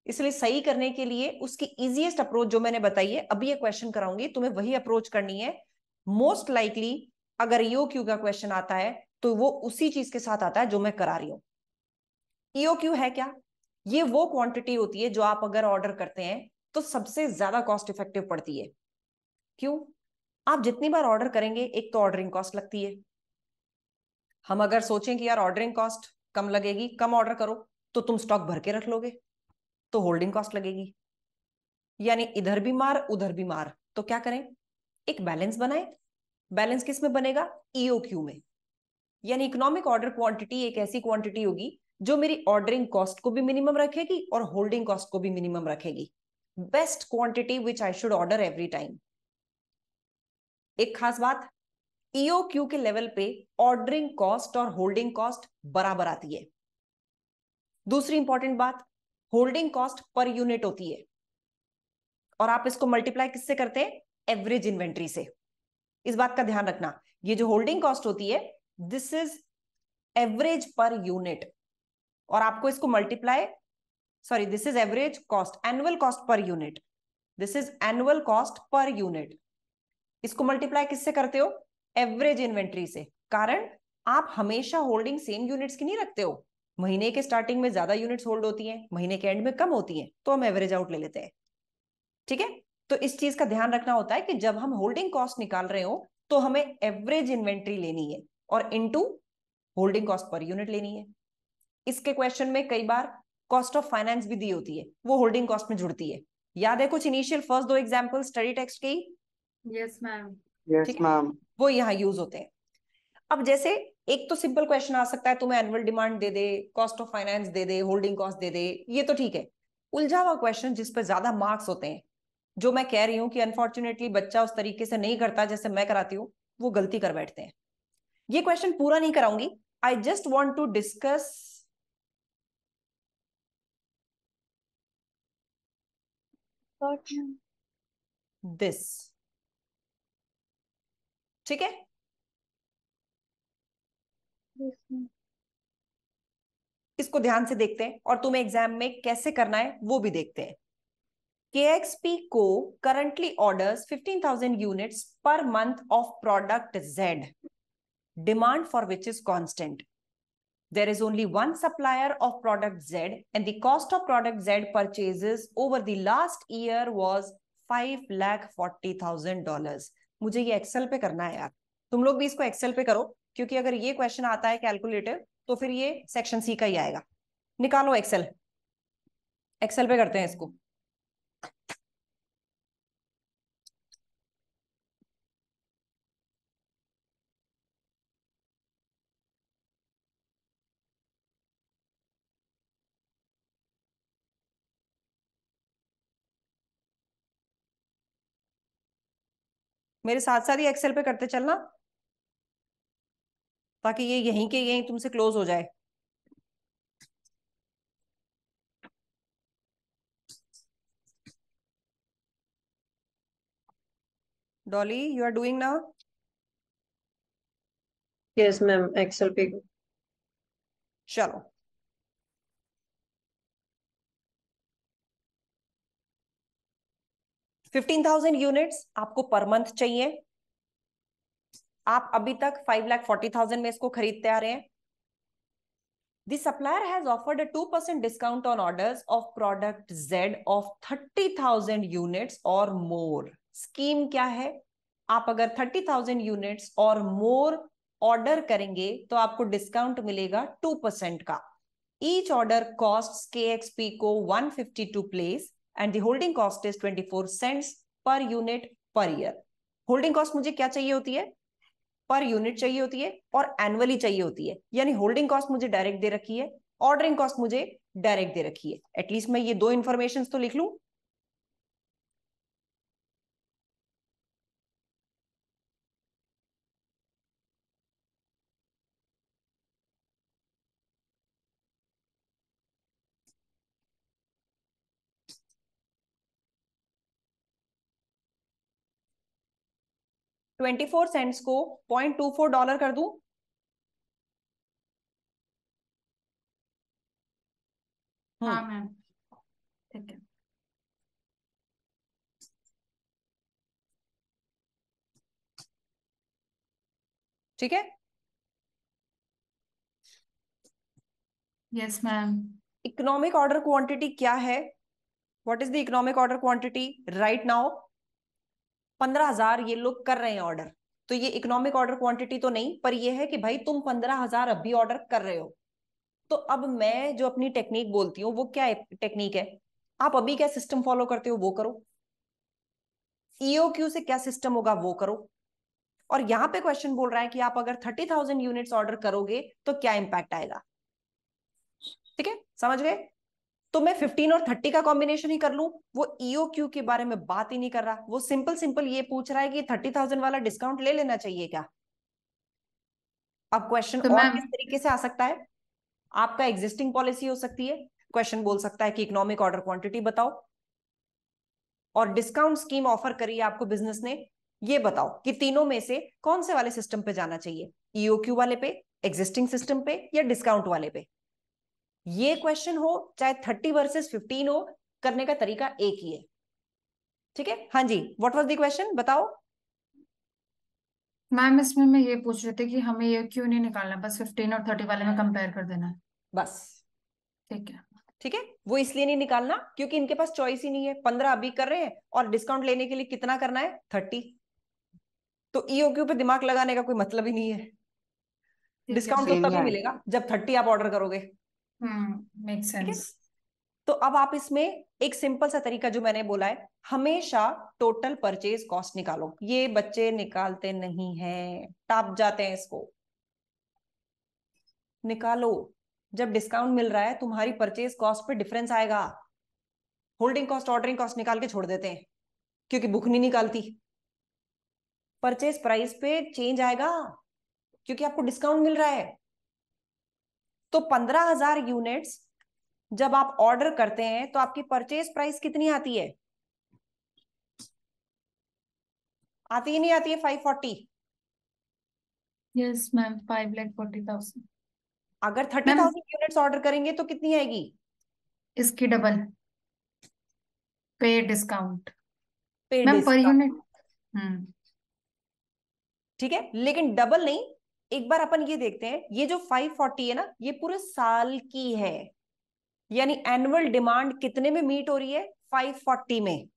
इसलिए सही करने के लिए उसकी इजिएस्ट अप्रोच जो मैंने बताई है अभी ये क्वेश्चन कराऊंगी तुम्हें वही अप्रोच करनी है मोस्ट लाइकली अगर ईओ e क्यू का क्वेश्चन आता है तो वो उसी चीज के साथ आता है जो मैं करा रही हूँ ईओ e क्यू है क्या ये वो क्वांटिटी होती है जो आप अगर ऑर्डर करते हैं तो सबसे ज्यादा कॉस्ट इफेक्टिव पड़ती है क्यों आप जितनी बार ऑर्डर करेंगे एक तो ऑर्डरिंग कॉस्ट लगती है हम अगर सोचें कि यार ऑर्डरिंग कॉस्ट कम लगेगी कम ऑर्डर करो तो तुम स्टॉक भर के रख लोगे तो होल्डिंग कॉस्ट लगेगी यानी इधर भी मार उधर भी मार तो क्या करें एक बैलेंस बनाए बैलेंस किस में बनेगा ईओ e क्यू में यानी इकोनॉमिक ऑर्डर क्वांटिटी एक ऐसी क्वांटिटी होगी जो मेरी ऑर्डरिंग कॉस्ट को भी मिनिमम रखेगी और होल्डिंग कॉस्ट को भी मिनिमम रखेगी best quantity which I should order every time एक खास बात क्यू e के लेवल पे ऑर्डरिंग कॉस्ट और होल्डिंग कॉस्ट बराबर आती है दूसरी इंपॉर्टेंट बात होल्डिंग कॉस्ट पर यूनिट होती है और आप इसको मल्टीप्लाई किससे करते हैं एवरेज इन्वेंट्री से इस बात का ध्यान रखना ये जो होल्डिंग कॉस्ट होती है this is average per unit और आपको इसको multiply sorry this is average cost annual cost per unit this is annual cost per unit इसको मल्टीप्लाई किससे करते हो एवरेज इन्वेंट्री से कारण आप हमेशा होल्डिंग सेम यूनिट्स की नहीं रखते हो महीने के स्टार्टिंग में ज्यादा यूनिट्स होल्ड होती हैं महीने के एंड में कम होती हैं तो हम एवरेज आउट ले लेते हैं ठीक है तो इस चीज का ध्यान रखना होता है कि जब हम होल्डिंग कॉस्ट निकाल रहे हो तो हमें एवरेज इन्वेंट्री लेनी है और into holding cost per unit लेनी है इसके क्वेश्चन में कई बार कॉस्ट ऑफ फाइनेंस भी दी होती है वो होल्डिंग कॉस्ट में जुड़ती है याद है कुछ इनिशियल फर्स्ट दो एग्जाम्पल स्टडी टेक्स्ट की यस मैम मैम वो यहाँ यूज होते हैं अब जैसे एक तो सिंपल क्वेश्चन आ सकता है तुम्हें एनुअल डिमांड दे दे कॉस्ट ऑफ फाइनेंस दे दे होल्डिंग कॉस्ट दे दे ये तो ठीक है उलझा हुआ क्वेश्चन जिस पर ज्यादा मार्क्स होते हैं जो मैं कह रही हूँ कि अनफॉर्चुनेटली बच्चा उस तरीके से नहीं करता जैसे मैं कराती हूँ वो गलती कर बैठते हैं ये क्वेश्चन पूरा नहीं कराऊंगी I just want to discuss this ठीक है इसको ध्यान से देखते हैं और तुम्हें एग्जाम में कैसे करना है वो भी देखते हैं KXP को currently orders thousand units per month of product Z demand for which is constant there is only one supplier of product Z and the cost of product Z purchases over the last year was five lakh forty thousand dollar मुझे ये Excel पे करना है यार तुम लोग भी इसको एक्सेल पे करो क्योंकि अगर ये क्वेश्चन आता है कैलकुलेटर तो फिर ये सेक्शन सी का ही आएगा निकालो एक्सेल एक्सेल पे करते हैं इसको मेरे साथ साथ ही एक्सेल पे करते चलना ताकि ये यहीं के यहीं तुमसे क्लोज हो जाए Dolly you are doing now yes ma'am Excel पे चलो फिफ्टीन थाउजेंड यूनिट्स आपको पर मंथ चाहिए आप अभी तक फाइव लाख फोर्टी थाउजेंड में इसको खरीदते आ रहे हैं The supplier has offered a 2% discount on orders of product Z of 30,000 units or more. Scheme क्या है आप अगर थाउजेंड यूनिट्स और मोर ऑर्डर करेंगे तो आपको डिस्काउंट मिलेगा परसेंट का ईच ऑर्डर कॉस्ट के एक्सपी को fifty two place and the holding cost is twenty four cents per unit per year holding cost मुझे क्या चाहिए होती है पर यूनिट चाहिए होती है और एनुअली चाहिए होती है यानी होल्डिंग कॉस्ट मुझे डायरेक्ट दे रखी है ऑर्डरिंग कॉस्ट मुझे डायरेक्ट दे रखी है एटलीस्ट मैं ये दो इन्फॉर्मेशन तो लिख लू ट्वेंटी फोर सेंट्स को पॉइंट टू फोर डॉलर कर दू हाँ हम्म। मैम ठीक है ठीक है yes ma'am economic order quantity क्या है what is the economic order quantity right now पंद्रह हजार ये लोग कर रहे हैं ऑर्डर तो ये इकोनॉमिक ऑर्डर क्वांटिटी तो नहीं पर ये है कि भाई तुम पंद्रह हजार अभी ऑर्डर कर रहे हो तो अब मैं जो अपनी टेक्निक बोलती हूँ वो क्या टेक्निक है आप अभी क्या सिस्टम फॉलो करते हो वो करो ईओ e क्यू से क्या सिस्टम होगा वो करो और यहाँ पे क्वेश्चन बोल रहा है कि आप अगर थर्टी थाउजेंड यूनिट्स ऑर्डर करोगे तो क्या इम्पैक्ट आएगा ठीक है समझ गए तो मैं फिफ्टीन और थर्टी का कॉम्बिनेशन ही कर लूं वो ईओ e क्यू के बारे में बात ही नहीं कर रहा वो सिंपल सिंपल ये पूछ रहा है कि थर्टी थाउजेंड वाला डिस्काउंट ले लेना चाहिए क्या अब क्वेश्चन तो और किस तरीके से आ सकता है आपका एग्जिस्टिंग पॉलिसी हो सकती है क्वेश्चन बोल सकता है कि इकोनॉमिक ऑर्डर क्वांटिटी बताओ और डिस्काउंट स्कीम ऑफर करी आपको बिजनेस ने ये बताओ कि तीनों में से कौन से वाले सिस्टम पे जाना चाहिए ईओ e क्यू वाले पे एग्जिस्टिंग सिस्टम पे या डिस्काउंट वाले पे ये क्वेश्चन हो चाहे थर्टी वर्सेस फिफ्टीन हो करने का तरीका एक ही है ठीक है हाँ जी व्हाट वाज द क्वेश्चन बताओ मैम इसमें मैं ये पूछ रही थी कि हमें ये क्यों नहीं निकालना बस फिफ्टीन और थर्टी वाले में कंपेयर कर देना बस ठीक है ठीक है वो इसलिए नहीं निकालना क्योंकि इनके पास चॉइस ही नहीं है पंद्रह अभी कर रहे हैं और डिस्काउंट लेने के लिए कितना करना है थर्टी तो ईओक्यू e पे दिमाग लगाने का कोई मतलब ही नहीं है डिस्काउंट तो तभी मिलेगा जब थर्टी आप ऑर्डर करोगे मेक हम्म, सेंस तो अब आप इसमें एक सिंपल सा तरीका जो मैंने बोला है हमेशा टोटल परचेज कॉस्ट निकालो ये बच्चे निकालते नहीं है टाप जाते हैं इसको निकालो जब डिस्काउंट मिल रहा है तुम्हारी परचेज कॉस्ट पे डिफरेंस आएगा होल्डिंग कॉस्ट ऑर्डरिंग कॉस्ट निकाल के छोड़ देते हैं क्योंकि बुक नहीं निकालती परचेज प्राइस पे चेंज आएगा क्योंकि आपको डिस्काउंट मिल रहा है तो पंद्रह हजार यूनिट्स जब आप ऑर्डर करते हैं तो आपकी परचेज प्राइस कितनी आती है आती ही नहीं आती है five forty yes ma'am five lakh forty thousand अगर थर्टी थाउजेंड यूनिट्स ऑर्डर करेंगे तो कितनी आएगी इसकी डबल पे डिस्काउंट पे डिस्काउंट पर यूनिट ठीक है लेकिन डबल नहीं एक बार अपन ये देखते हैं ये जो 540 है ना ये पूरे साल की है यानी एनुअल डिमांड कितने में मीट हो रही है 540 में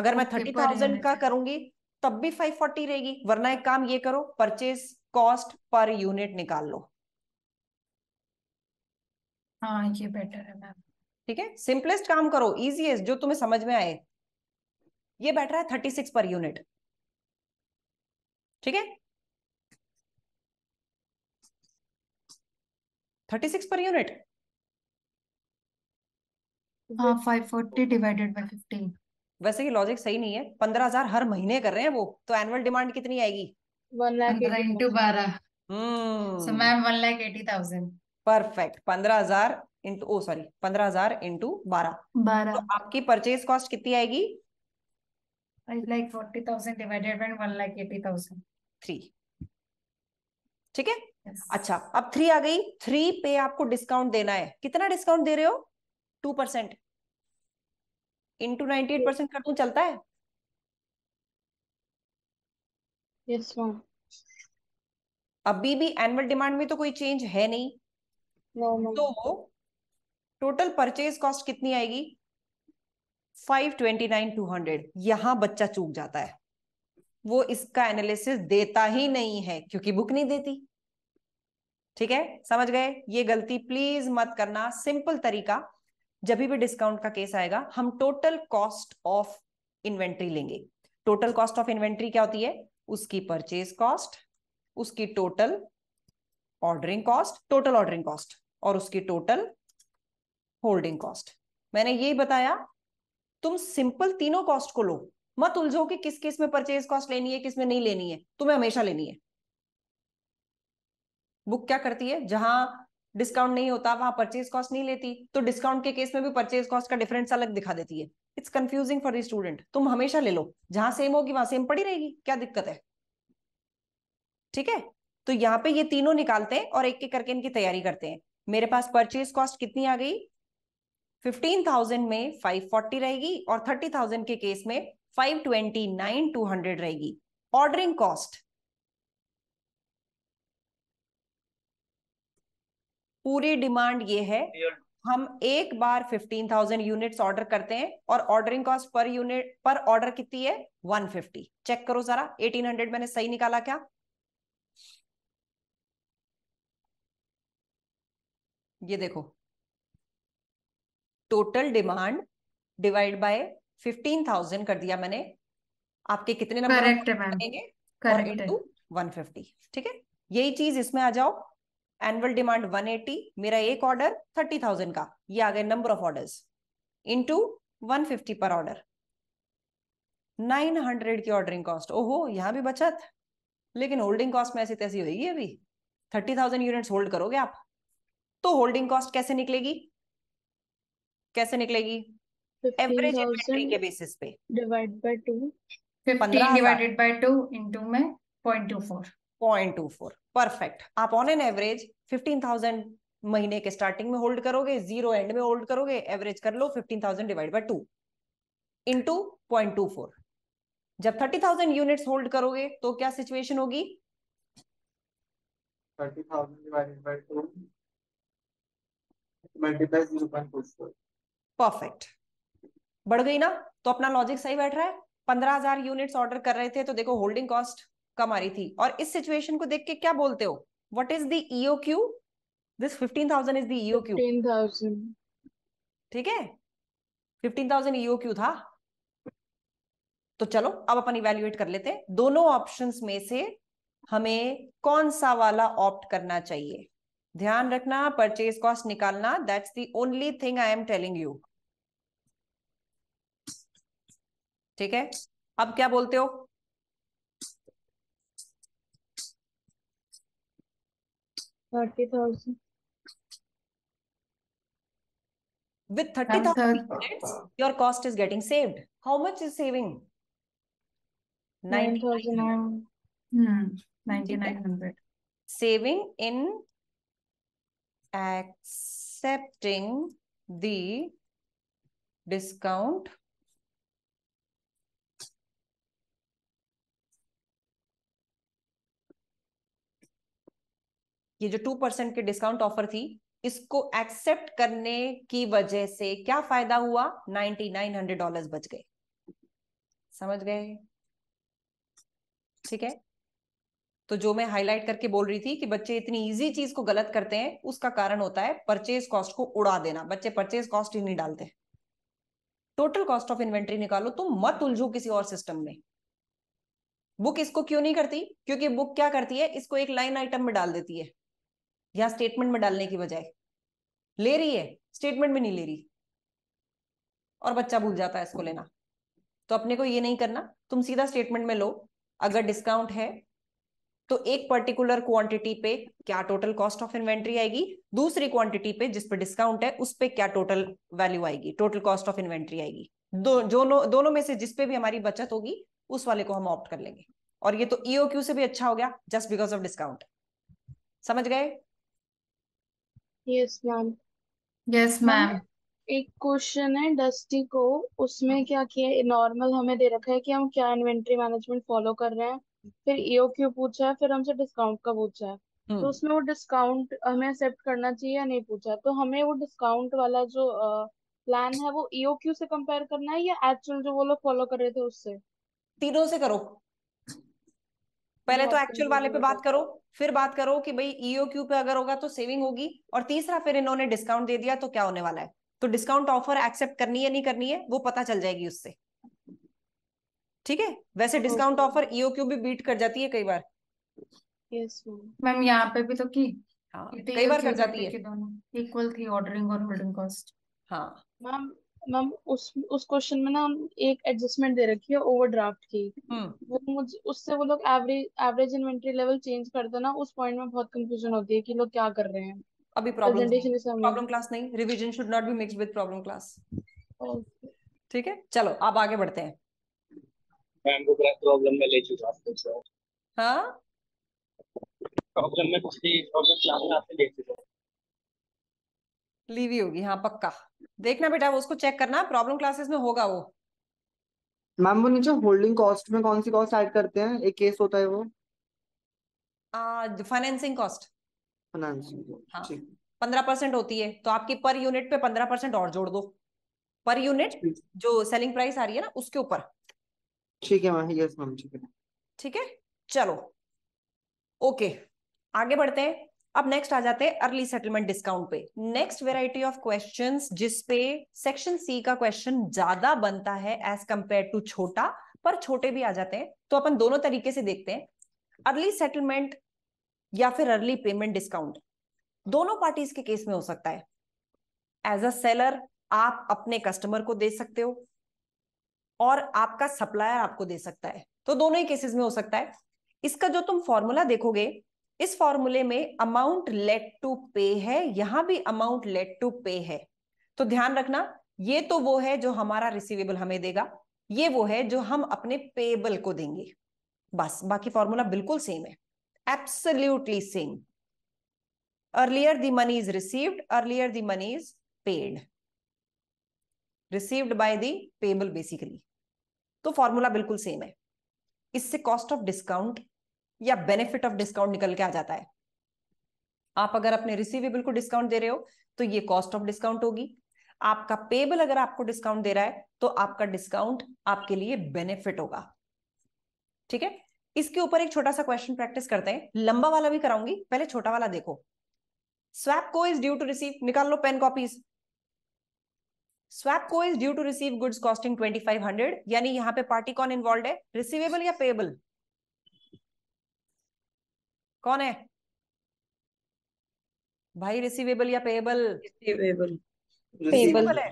अगर मैं थर्टी थाउजेंड का करूंगी तब भी 540 रहेगी वरना एक काम ये करो परचेज कॉस्ट पर यूनिट निकाल लो हाँ ये बेटर है मैम ठीक है सिंपलेस्ट काम करो इजीएस्ट जो तुम्हें समझ में आए ये बेटर है थर्टी सिक्स पर यूनिट ठीक है थर्टी सिक्स पर यूनिट हाँ five forty divided by fifteen वैसे ये लॉजिक सही नहीं है पंद्रह हजार हर महीने कर रहे हैं वो तो एनुअल डिमांड कितनी आएगी परफेक्ट हम्म। पंद्रह हजार इंटू ओ सॉरी पंद्रह हजार इंटू बारह बारह तो आपकी परचेज कॉस्ट कितनी आएगी फाइव डिवाइडेड थ्री ठीक है अच्छा अब थ्री आ गई थ्री पे आपको डिस्काउंट देना है कितना डिस्काउंट दे रहे हो two percent into ninety eight percent कर दू चलता है yes, अभी भी एनुअल डिमांड में तो कोई चेंज है नहीं no, no. तो टोटल परचेज कॉस्ट कितनी आएगी five twenty nine two hundred यहां बच्चा चूक जाता है वो इसका एनालिसिस देता ही नहीं है क्योंकि बुक नहीं देती ठीक है समझ गए ये गलती प्लीज मत करना सिंपल तरीका जब भी डिस्काउंट का केस आएगा हम टोटल कॉस्ट ऑफ इन्वेंट्री लेंगे टोटल कॉस्ट ऑफ इन्वेंट्री क्या होती है उसकी परचेज कॉस्ट उसकी total ordering cost total ordering cost और उसकी टोटल होल्डिंग कॉस्ट मैंने यही बताया तुम सिंपल तीनों कॉस्ट को लो मत उलझो कि किस किस में परचेज कॉस्ट लेनी है किस में नहीं लेनी है तुम्हें हमेशा लेनी है बुक क्या करती है जहां डिस्काउंट नहीं होता वहां परचेज कॉस्ट नहीं लेती तो डिस्काउंट के केस में भी परचेज कॉस्ट का डिफरेंस अलग दिखा देती है इट्स कंफ्यूजिंग फॉर स्टूडेंट तुम हमेशा ले लो जहां सेम होगी वहां सेम पड़ी रहेगी क्या दिक्कत है ठीक है तो यहाँ पे ये तीनों निकालते हैं और एक एक करके इनकी तैयारी करते हैं मेरे पास परचेज कॉस्ट कितनी आ गई फिफ्टीन थाउजेंड में फाइव फोर्टी रहेगी और थर्टी थाउजेंड के केस में five twenty nine two hundred रहेगी ऑर्डरिंग कॉस्ट पूरी डिमांड ये है हम एक बार फिफ्टीन थाउजेंड यूनिट ऑर्डर करते हैं और ordering cost per unit per order कितनी है वन फिफ्टी चेक करो जरा एटीन हंड्रेड मैंने सही निकाला क्या ये देखो total demand divide by fifteen thousand कर दिया मैंने आपके कितने नंबर लगेंगे और ठीक है यही चीज इसमें आ जाओ एनुअल डिमांड 180 मेरा एक ऑर्डर 30,000 का ये आ गए नंबर ऑफ ऑर्डर्स इनटू 150 पर ऑर्डर 900 की ऑर्डरिंग कॉस्ट ओहो यहाँ भी बचत लेकिन होल्डिंग कॉस्ट में ऐसी तैसी होगी अभी 30,000 यूनिट्स होल्ड करोगे आप तो होल्डिंग कॉस्ट कैसे निकलेगी कैसे निकलेगी एवरेज के बेसिस पे divide by two 15 divided by 2 into में पॉइंट टू फोर परफेक्ट आप on an average fifteen thousand महीने के स्टार्टिंग में होल्ड करोगे जीरो एंड में होल्ड करोगे एवरेज कर लो fifteen thousand divide by two into point two four जब थर्टी थाउजेंड यूनिट होल्ड करोगे तो क्या सिचुएशन होगी परफेक्ट बढ़ गई ना तो अपना लॉजिक सही बैठ रहा है पंद्रह हजार यूनिट्स ऑर्डर कर रहे थे तो देखो होल्डिंग कॉस्ट कम आ रही थी और इस सिचुएशन को देख के क्या बोलते हो what is the Q this fifteen thousand is EO Q ठीक है फिफ्टीन थाउजेंड ईओ क्यू था तो चलो अब अपन इवेल्युएट कर लेते हैं दोनों ऑप्शंस में से हमें कौन सा वाला ऑप्ट करना चाहिए ध्यान रखना परचेज कॉस्ट निकालना that's the only thing I am telling you ठीक है अब क्या बोलते हो Thirty thousand. With thirty thousand units, your cost is getting saved. How much is saving? Nine thousand nine. Hmm. Ninety-nine hundred. Saving in accepting the discount ये जो two percent की discount offer थी इसको एक्सेप्ट करने की वजह से क्या फायदा हुआ नाइनटी नाइन हंड्रेड डॉलर बच गए समझ गए ठीक है तो जो मैं हाईलाइट करके बोल रही थी कि बच्चे इतनी इजी चीज को गलत करते हैं उसका कारण होता है परचेज कॉस्ट को उड़ा देना बच्चे परचेज कॉस्ट ही नहीं डालते टोटल कॉस्ट ऑफ इन्वेंट्री निकालो तुम तो मत उलझो किसी और सिस्टम में बुक इसको क्यों नहीं करती क्योंकि बुक क्या करती है इसको एक लाइन आइटम में डाल देती है यहाँ स्टेटमेंट में डालने की बजाय ले रही है स्टेटमेंट में नहीं ले रही और बच्चा भूल जाता है इसको लेना तो अपने को ये नहीं करना तुम सीधा स्टेटमेंट में लो अगर डिस्काउंट है तो एक पर्टिकुलर क्वांटिटी पे क्या टोटल कॉस्ट ऑफ इन्वेंट्री आएगी दूसरी क्वांटिटी पे जिस पे डिस्काउंट है उस पे क्या टोटल वैल्यू आएगी टोटल कॉस्ट ऑफ इन्वेंट्री आएगी दो दोनों दोनों में से जिस पे भी हमारी बचत होगी उस वाले को हम ऑप्ट कर लेंगे और ये तो ईओ e से भी अच्छा हो गया जस्ट बिकॉज ऑफ डिस्काउंट समझ गए यस मैम यस मैम एक क्वेश्चन है डस्टी को उसमें हाँ। क्या किया नॉर्मल हमें दे रखा है कि हम क्या इन्वेंट्री मैनेजमेंट फॉलो कर रहे हैं फिर ईओ e क्यू पूछा है फिर हमसे डिस्काउंट का पूछा है हम्म। तो उसमें वो डिस्काउंट हमें एक्सेप्ट करना चाहिए या नहीं पूछा तो हमें वो डिस्काउंट वाला जो प्लान है वो ईओ e क्यू से कंपेयर करना है या एक्चुअल जो वो लोग फॉलो कर रहे थे उससे तीनों से करो पहले तो एक्चुअल वाले पे बात करो फिर बात करो कि भाई ईओ e क्यू पे अगर होगा तो सेविंग होगी और तीसरा फिर इन्होंने डिस्काउंट दे दिया तो क्या होने वाला है तो डिस्काउंट ऑफर एक्सेप्ट करनी है नहीं करनी है वो पता चल जाएगी उससे ठीक है वैसे डिस्काउंट ऑफर ईओ क्यू भी बीट कर जाती है कई बार मैम यहाँ पे भी तो की हाँ कई बार e कर जाती है इक्वल थी ऑर्डरिंग और होल्डिंग कॉस्ट हाँ मैम मैम उस उस क्वेश्चन में ना एक एडजस्टमेंट दे रखी है ओवरड्राफ्ट की हम्म। वो मुझे उससे वो लोग average average inventory level change करते ना उस पॉइंट में बहुत कंफ्यूजन होती है कि लोग क्या कर रहे हैं अभी प्रॉब्लम प्रॉब्लम क्लास नहीं revision should not be mixed with problem class ठीक है चलो आप आगे बढ़ते हैं मैम को प्रॉब्लम में ले चुका हां प्रॉब्लम में पिछली प्रॉब्लम क्लास में आपने ले चुका लीवी होगी हाँ पक्का देखना बेटा वो उसको चेक करना प्रॉब्लम क्लासेस में होगा वो मैम वो नीचे होल्डिंग कॉस्ट में कौन सी कॉस्ट ऐड करते हैं एक केस होता है वो फाइनेंसिंग कॉस्ट फाइनेंसिंग पंद्रह परसेंट होती है तो आपकी पर यूनिट पे पंद्रह परसेंट और जोड़ दो पर यूनिट जो सेलिंग प्राइस आ रही है ना उसके ऊपर ठीक है मैम यस मैम ठीक है ठीक है चलो ओके आगे बढ़ते हैं अब नेक्स्ट आ जाते हैं अर्ली सेटलमेंट डिस्काउंट पे नेक्स्ट वेराइटी ऑफ क्वेश्चन जिसपे सेक्शन सी का क्वेश्चन ज्यादा बनता है एज कंपेयर टू छोटा पर छोटे भी आ जाते हैं तो अपन दोनों तरीके से देखते हैं अर्ली सेटलमेंट या फिर अर्ली पेमेंट डिस्काउंट दोनों पार्टीज के केस में हो सकता है एज अ सेलर आप अपने कस्टमर को दे सकते हो और आपका सप्लायर आपको दे सकता है तो दोनों ही केसेस में हो सकता है इसका जो तुम फॉर्मूला देखोगे इस फॉर्मूले में अमाउंट लेट टू पे है यहां भी अमाउंट लेट टू पे है तो ध्यान रखना ये तो वो है जो हमारा रिसीवेबल हमें देगा ये वो है जो हम अपने पेबल को देंगे बस बाकी फॉर्मूला बिल्कुल सेम है absolutely same earlier the money is received earlier the money is paid received by the payable basically तो फॉर्मूला बिल्कुल सेम है इससे कॉस्ट ऑफ डिस्काउंट या बेनिफिट ऑफ डिस्काउंट निकल के आ जाता है आप अगर अपने रिसीवेबल को डिस्काउंट दे रहे हो तो ये कॉस्ट ऑफ डिस्काउंट होगी आपका पेबल अगर आपको डिस्काउंट दे रहा है तो आपका डिस्काउंट आपके लिए बेनिफिट होगा ठीक है इसके ऊपर एक छोटा सा क्वेश्चन प्रैक्टिस करते हैं लंबा वाला भी कराऊंगी पहले छोटा वाला देखो स्वैप को इज ड्यू टू रिसीव निकाल लो पेन कॉपीज स्वैप को is due to receive goods costing hundred यानी यहां पे पार्टी कौन इन्वॉल्व है रिसीवेबल या पेबल कौन है भाई रिसीवेबल या पेबल रिसीवेबल पेबल है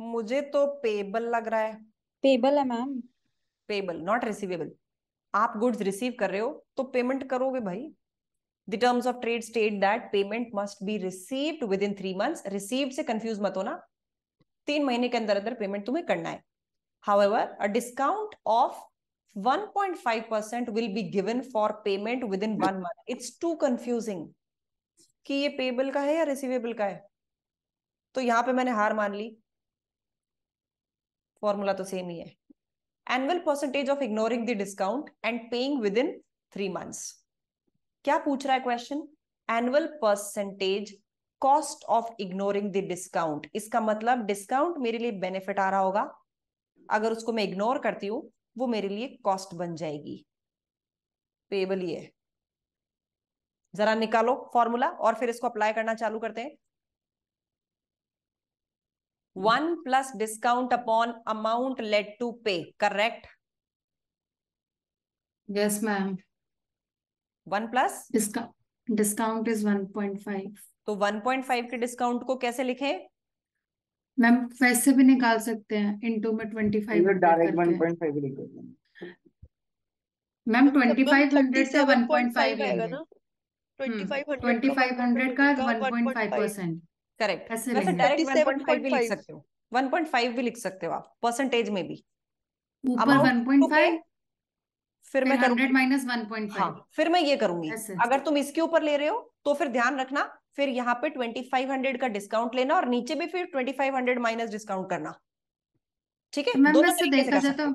मुझे तो पेबल लग रहा है पेबल है मैम पेबल नॉट रिसीवेबल आप गुड्स रिसीव कर रहे हो तो पेमेंट करोगे भाई the terms of trade state that payment must be received within three months received से कंफ्यूज मत होना तीन महीने के अंदर अंदर पेमेंट तुम्हें करना है however a discount of 1.5% will be given for payment within one month. It's too confusing. कि ये पेबल का है या रिसीवेबल का है तो यहां पे मैंने हार मान ली फॉर्मूला तो सेम ही है annual percentage of ignoring the discount and paying within three months क्या पूछ रहा है question annual percentage cost of ignoring the discount इसका मतलब डिस्काउंट मेरे लिए बेनिफिट आ रहा होगा अगर उसको मैं इग्नोर करती हूँ वो मेरे लिए कॉस्ट बन जाएगी पेबल ये जरा निकालो फॉर्मूला और फिर इसको अप्लाई करना चालू करते हैं one plus discount upon amount let to pay correct yes ma'am one plus discount is one point five तो वन पॉइंट फाइव के डिस्काउंट को कैसे लिखें मैम वैसे भी निकाल सकते हैं इनटू में 25 डायरेक्ट 1.5 लिख देते मैम 2500 मतलब से 1.5 आएगा ना 2500 का 1.5 वैसे डायरेक्ट 1.5 भी लिख सकते हो 1.5 भी लिख सकते हो आप परसेंटेज में भी ऊपर 1.5 फिर मैं माइनस वन पॉइंट फिर मैं ये करूंगी अगर तुम इसके ऊपर ले रहे हो तो फिर ध्यान रखना फिर यहाँ पे 2500 का डिस्काउंट लेना और नीचे भी फिर 2500 माइनस डिस्काउंट करना ठीक है दोनों तो देखा जाए तो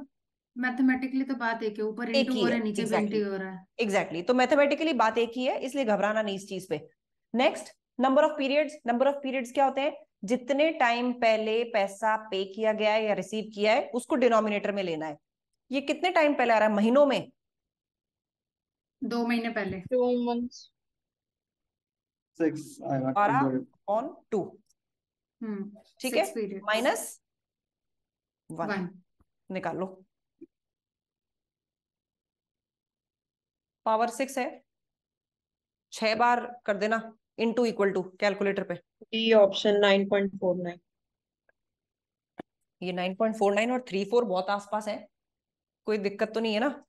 मैथमेटिकली तो बात एक है ऊपर एक ही हो रहा है नीचे exactly. हो रहा है एग्जैक्टली exactly. तो मैथमेटिकली बात एक ही है इसलिए घबराना नहीं इस चीज पे next number of periods number of periods क्या होते हैं जितने टाइम पहले पैसा पे किया गया है या रिसीव किया है उसको डिनोमिनेटर में लेना है ये कितने टाइम पहले आ रहा है महीनों में दो महीने पहले अपॉन टू हम्म, ठीक है माइनस वन निकाल लो पावर सिक्स है छह बार कर देना into equal to calculator पे D option nine point four nine ये नाइन पॉइंट फोर नाइन और थ्री फोर बहुत आसपास है कोई दिक्कत तो नहीं है ना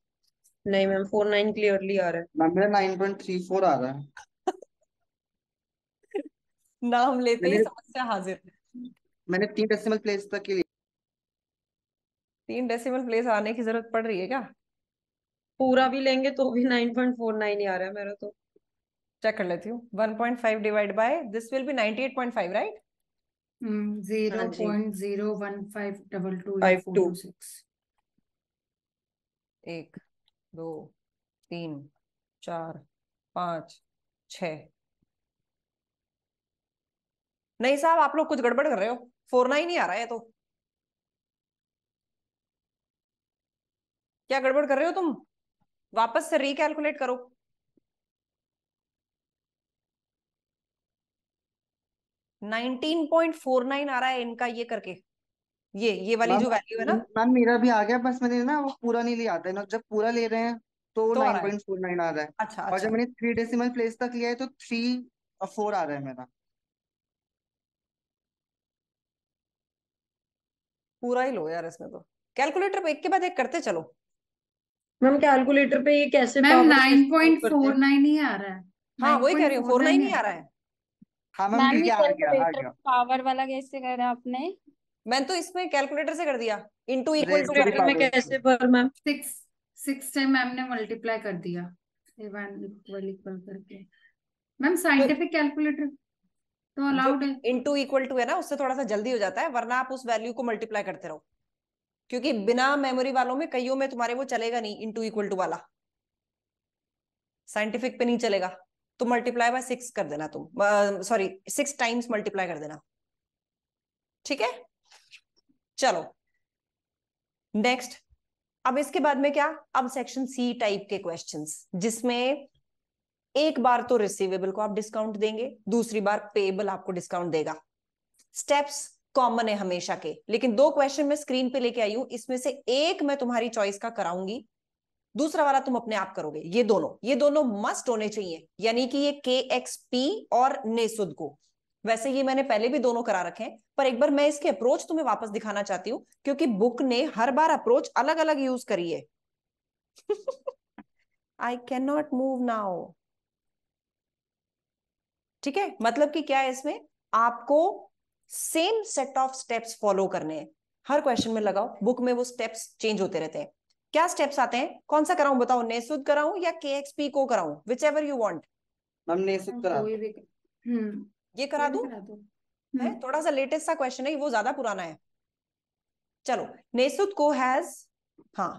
नहीं मैम फोर नाइन क्लियरली आ रहा है मैम मेरा नाइन पॉइंट थ्री फोर आ रहा है नाम लेते ही समस्या हाजिर मैंने तीन डेसिमल प्लेस तक के लिए तीन डेसिमल प्लेस आने की जरूरत पड़ रही है क्या पूरा भी लेंगे तो भी नाइन पॉइंट फोर नाइन ही आ रहा है मेरा तो चेक कर लेती हूँ one point five divide by this will be ninety eight point five right 0.01522 एक दो तीन चार पांच छ नहीं साहब आप लोग कुछ गड़बड़ कर रहे हो फोर नाइन ही आ रहा है तो क्या गड़बड़ कर रहे हो तुम वापस से रिकैलकुलेट करो नाइनटीन पॉइंट फोर नाइन आ रहा है इनका ये करके ये ये वाली जो वैल्यू है ना मैम मेरा भी आ गया बस मैंने ना वो पूरा नहीं लिया था ना जब पूरा ले रहे हैं तो, तो नाइन पॉइंट फोर नाइन आ रहा है अच्छा, अच्छा। और जब मैंने थ्री डेसिमल प्लेस तक लिया है तो थ्री फोर आ रहा है मेरा पूरा ही लो यार इसमें तो कैलकुलेटर पे एक के बाद एक करते चलो मैम कैलकुलेटर पे ये कैसे मैम 9.49 ही आ रहा है हाँ वही कह रही हूँ 49 ही आ रहा है हाँ मैम ये क्या आ गया आ गया पावर वाला कैसे कर करा आपने मैं तो इसमें कैलकुलेटर से कर दिया इनटू इक्वल टू कैलकुलेटर में कैसे पर मैम 6 6 से मैम ने मल्टीप्लाई कर दिया इक्वल इक्वल करके मैम साइंटिफिक कैलकुलेटर तो- तो अलाउड है इनटू इक्वल टू है ना उससे थोड़ा सा जल्दी हो जाता है वरना आप उस वैल्यू को मल्टीप्लाई करते रहो क्योंकि बिना मेमोरी वालों में कईयों में तुम्हारे वो चलेगा नहीं इनटू इक्वल टू वाला साइंटिफिक पे नहीं चलेगा तो मल्टीप्लाई बाय सिक्स कर देना तुम सॉरी सिक्स टाइम्स मल्टीप्लाई कर देना ठीक है चलो नेक्स्ट अब इसके बाद में क्या अब सेक्शन सी टाइप के क्वेश्चंस जिसमें एक बार तो रिसीवेबल को आप डिस्काउंट देंगे दूसरी बार पेबल आपको डिस्काउंट देगा स्टेप्स कॉमन है हमेशा के लेकिन दो क्वेश्चन मैं स्क्रीन पे लेके आई हूं इसमें से एक मैं तुम्हारी चॉइस का कराऊंगी दूसरा वाला तुम अपने आप करोगे ये दोनों ये दोनों मस्ट होने चाहिए यानी कि ये के एक्स पी और नेसुद को वैसे ये मैंने पहले भी दोनों करा रखे हैं पर एक बार मैं इसके अप्रोच तुम्हें वापस दिखाना चाहती हूँ क्योंकि बुक ने हर बार अप्रोच अलग अलग यूज करी है I can not move now ठीक है मतलब कि क्या है इसमें आपको same set of steps follow करने हैं हर क्वेश्चन में लगाओ बुक में वो स्टेप्स चेंज होते रहते हैं क्या स्टेप्स आते हैं कौन सा कराऊं बताओ नेसुद कराऊं या के एक्सपी को कराऊं whichever you want ma'am नेसुद करा हम्म। ये करा दू है हम्म। थोड़ा सा लेटेस्ट सा क्वेश्चन है वो ज्यादा पुराना है चलो नेसुद को हैज हाँ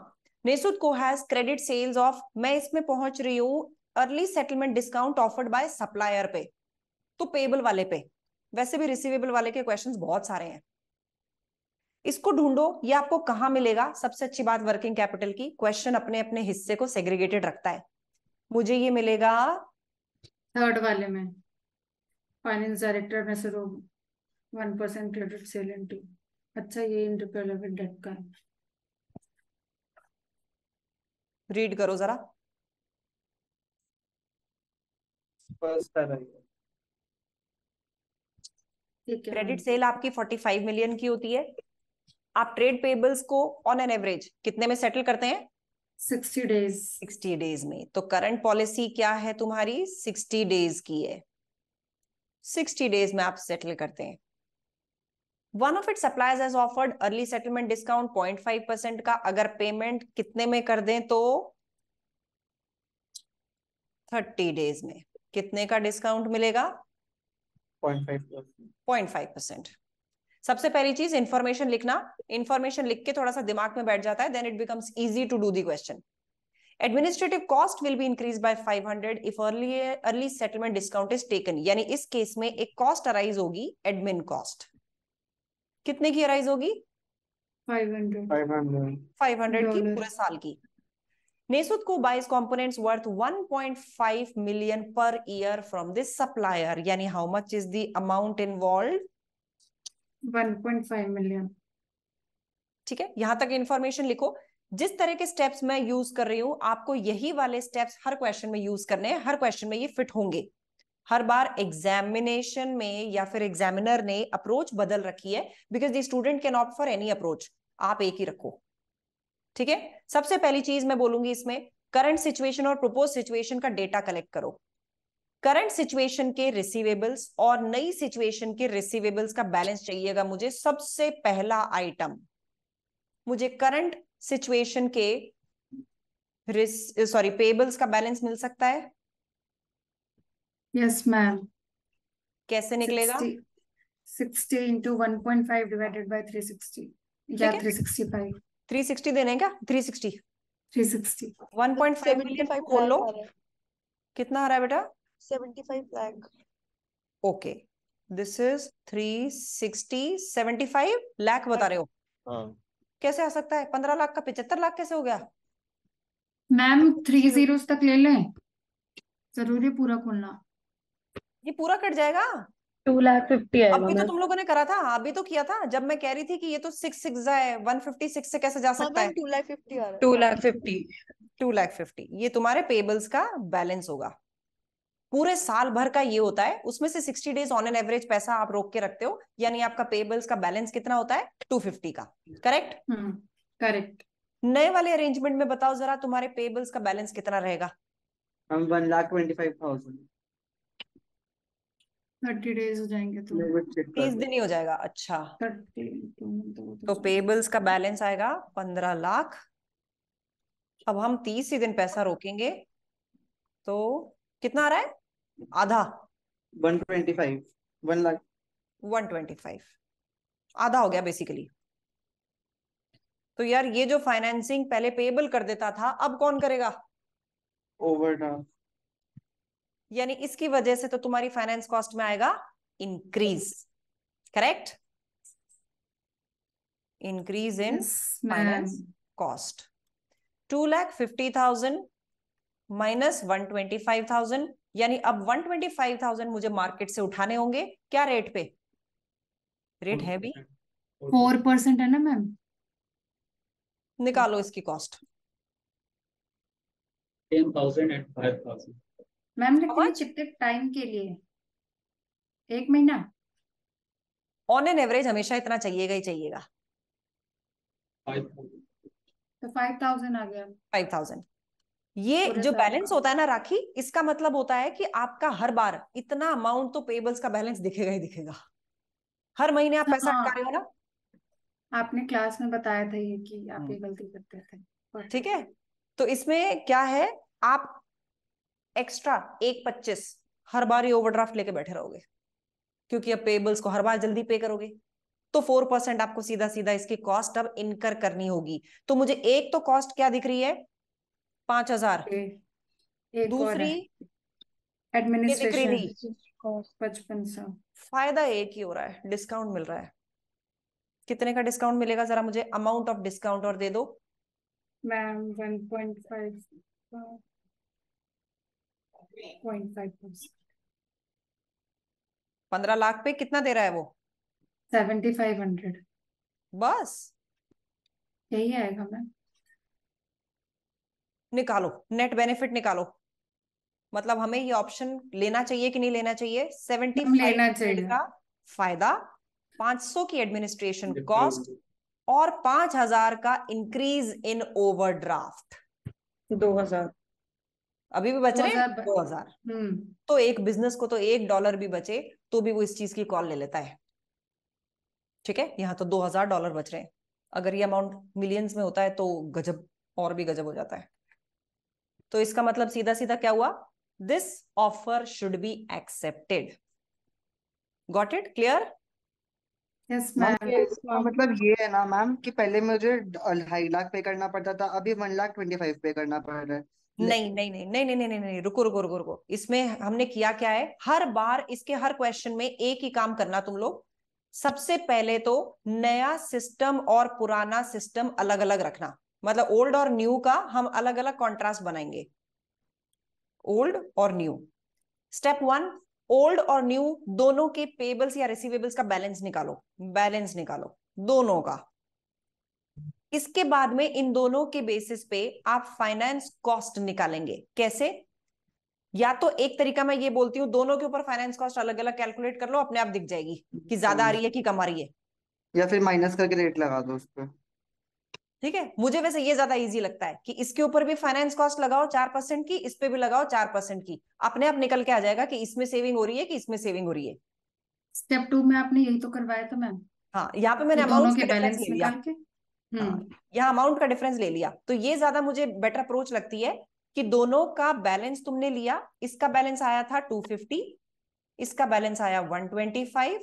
नेसुद को हैज क्रेडिट सेल्स ऑफ मैं इसमें पहुंच रही हूं early settlement discount offered by supplier पे तो पेबल वाले पे वैसे भी रिसीवेबल वाले के क्वेश्चन बहुत सारे हैं इसको ढूंढो ये आपको कहाँ मिलेगा सबसे अच्छी बात वर्किंग कैपिटल की क्वेश्चन अपने अपने हिस्से को सेग्रीगेटेड रखता है मुझे ये मिलेगा थर्ड वाले में फाइनेंस डायरेक्टर में से one percent credit sale into अच्छा ये इंटरपेलेबल डेट का है रीड करो जरा फर्स्ट क्रेडिट हाँ। सेल आपकी 45 मिलियन की होती है आप ट्रेड पेबल्स को ऑन एन एवरेज कितने में सेटल करते हैं 60 डेज 60 डेज में तो करंट पॉलिसी क्या है तुम्हारी 60 डेज की है 60 डेज में आप सेटल करते हैं one of it suppliers has offered early settlement discount 0.5 percent का अगर पेमेंट कितने में कर दें तो 30 डेज में कितने का डिस्काउंट मिलेगा सबसे पहली चीज इंफॉर्मेशन लिखना इंफॉर्मेशन लिख के थोड़ा सा दिमाग में बैठ जाता है then it becomes easy to do the question administrative cost will be increase by 500 if early early settlement discount is taken यानी इस केस में एक कॉस्ट अराइज होगी एडमिन कॉस्ट कितने की अराइज होगी 500 500 500 की पूरे साल की नेसुद को 22 components worth 1.5 million per year from this supplier यानी how much is the amount involved? 1.5 million ठीक है यहां तक इंफॉर्मेशन लिखो जिस तरह के स्टेप्स मैं यूज कर रही हूं आपको यही वाले स्टेप्स हर क्वेश्चन में यूज करने हैं हर क्वेश्चन में ये फिट होंगे हर बार एग्जामिनेशन में या फिर एग्जामिनर ने अप्रोच बदल रखी है because the student can opt for any approach आप एक ही रखो ठीक है सबसे पहली चीज मैं बोलूंगी इसमें करंट सिचुएशन और प्रपोज सिचुएशन का डेटा कलेक्ट करो करंट सिचुएशन के रिसीवेबल्स और नई सिचुएशन के रिसीवेबल्स का बैलेंस चाहिएगा मुझे सबसे पहला आइटम मुझे करंट सिचुएशन के सॉरी पेबल्स का बैलेंस मिल सकता है यस yes, मैम कैसे निकलेगा sixty into five divided three sixty या फाइव थ्री सिक्सटी देने क्या three sixty three sixty one point five million खोल लो कितना आ रहा है बेटा seventy five lakh okay this is three sixty seventy five lakh बता रहे हो हाँ. कैसे आ सकता है पंद्रह लाख का पिछहत्तर लाख कैसे हो गया मैम थ्री जीरो तक ले लें जरूरी पूरा खोलना ये पूरा कट जाएगा टू लाख फिफ्टी अभी तो तुम लोगों ने करा था अभी तो किया था जब मैं कह रही थी कि ये तो सिक्स सिक्स है वन फिफ्टी सिक्स से कैसे जा हाँ, सकता है two lakh fifty two lakh fifty two lakh fifty ये तुम्हारे पेबल्स का बैलेंस होगा पूरे साल भर का ये होता है उसमें से sixty days on an average पैसा आप रोक के रखते हो यानी आपका पेबल्स का बैलेंस कितना होता है टू फिफ्टी का करेक्ट हम्म, करेक्ट नए वाले अरेंजमेंट में बताओ जरा तुम्हारे पेबल्स का बैलेंस कितना रहेगा one lakh twenty five thousand thirty days हो जाएंगे तो तीस दिन ही हो जाएगा अच्छा थर्टी तो पेबल्स तो का बैलेंस आएगा पंद्रह लाख अब हम तीस ही दिन पैसा रोकेंगे तो कितना आ रहा है आधा one twenty five one lakh one twenty five आधा हो गया बेसिकली तो यार ये जो फाइनेंसिंग पहले पेबल कर देता था अब कौन करेगा ओवरड्राफ्ट यानी इसकी वजह से तो तुम्हारी फाइनेंस कॉस्ट में आएगा increase correct increase in finance cost two lakh fifty thousand minus one twenty five thousand यानी अब वन ट्वेंटी फाइव थाउजेंड मुझे मार्केट से उठाने होंगे क्या रेट पे रेट है भी फोर परसेंट है ना मैम निकालो इसकी cost ten thousand and five thousand ma'am ने लेकिन चिपके टाइम के लिए एक महीना ऑन एन एवरेज हमेशा इतना चाहिएगा ही चाहिएगा तो फाइव थाउजेंड आ गया फाइव थाउजेंड ये जो बैलेंस होता है ना राखी इसका मतलब होता है कि आपका हर बार इतना अमाउंट तो पेबल्स का बैलेंस दिखेगा ही दिखेगा हर महीने आप पैसा हाँ, ना आपने क्लास में बताया था ये कि आप ये हम्म। गलती करते थे ठीक है तो इसमें क्या है आप एक्स्ट्रा एक पच्चीस हर बार ये ओवरड्राफ्ट लेके बैठे रहोगे क्योंकि अब पेबल्स को हर बार जल्दी पे करोगे तो फोर परसेंट आपको सीधा सीधा इसकी कॉस्ट अब इनकर करनी होगी तो मुझे एक तो कॉस्ट क्या दिख रही है पांच हजार दूसरी एडमिनिस्ट्रेशन फायदा एक ही हो रहा है डिस्काउंट मिल रहा है कितने का डिस्काउंट मिलेगा जरा मुझे अमाउंट ऑफ डिस्काउंट और दे दो मैम वन पॉइंट फाइव पंद्रह लाख पे कितना दे रहा है वो सेवेंटी फाइव हंड्रेड बस यही आएगा मैम निकालो नेट बेनिफिट निकालो मतलब हमें ये ऑप्शन लेना चाहिए कि नहीं लेना चाहिए सेवेंटी लेना चाहिए का फायदा पांच सौ की एडमिनिस्ट्रेशन कॉस्ट और पांच हजार का इंक्रीज इन ओवरड्राफ्ट हजार अभी भी बच रहे हैं दो हजार हम्म। तो एक बिजनेस को तो एक डॉलर भी बचे तो भी वो इस चीज की कॉल ले लेता है ठीक है यहाँ तो दो हजार डॉलर बच रहे हैं अगर ये अमाउंट मिलियंस में होता है तो गजब और भी गजब हो जाता है तो इसका मतलब सीधा सीधा क्या हुआ this offer should be accepted got it clear yes ma'am मतलब ये है ना मैम कि पहले मुझे ढाई लाख पे करना पड़ता था अभी वन लाख ट्वेंटी फाइव पे करना पड़ रहा है नहीं नहीं नहीं नहीं नहीं नहीं नहीं नहीं रुको रुको रुको रुको इसमें हमने किया क्या है हर बार इसके हर क्वेश्चन में एक ही काम करना तुम लोग सबसे पहले तो नया सिस्टम और पुराना सिस्टम अलग अलग रखना मतलब ओल्ड और न्यू का हम अलग अलग कॉन्ट्रास्ट बनाएंगे ओल्ड और न्यू स्टेप वन ओल्ड और न्यू दोनों के पेबल्स या रिसीवेबल्स का बैलेंस निकालो बैलेंस निकालो दोनों का इसके बाद में इन दोनों के बेसिस पे आप फाइनेंस कॉस्ट निकालेंगे कैसे या तो एक तरीका मैं ये बोलती हूँ दोनों के ऊपर फाइनेंस कॉस्ट अलग अलग कैलकुलेट कर लो अपने आप दिख जाएगी कि ज्यादा आ रही है कि कम आ रही है या फिर माइनस करके रेट लगा दो ठीक है मुझे वैसे ये ज्यादा इजी लगता है कि इसके ऊपर भी फाइनेंस कॉस्ट लगाओ चार परसेंट की इस पे भी लगाओ चार परसेंट की अपने आप निकल के आ जाएगा कि इसमें सेविंग हो रही है कि इसमें सेविंग हो रही है स्टेप टू में आपने यही तो करवाया था मैम हाँ यहाँ पे मैंने अमाउंट बैलेंस हाँ। हम्म, यहाँ अमाउंट का डिफरेंस ले लिया तो ये ज्यादा मुझे बेटर अप्रोच लगती है कि दोनों का बैलेंस तुमने लिया इसका बैलेंस आया था 250 इसका बैलेंस आया 125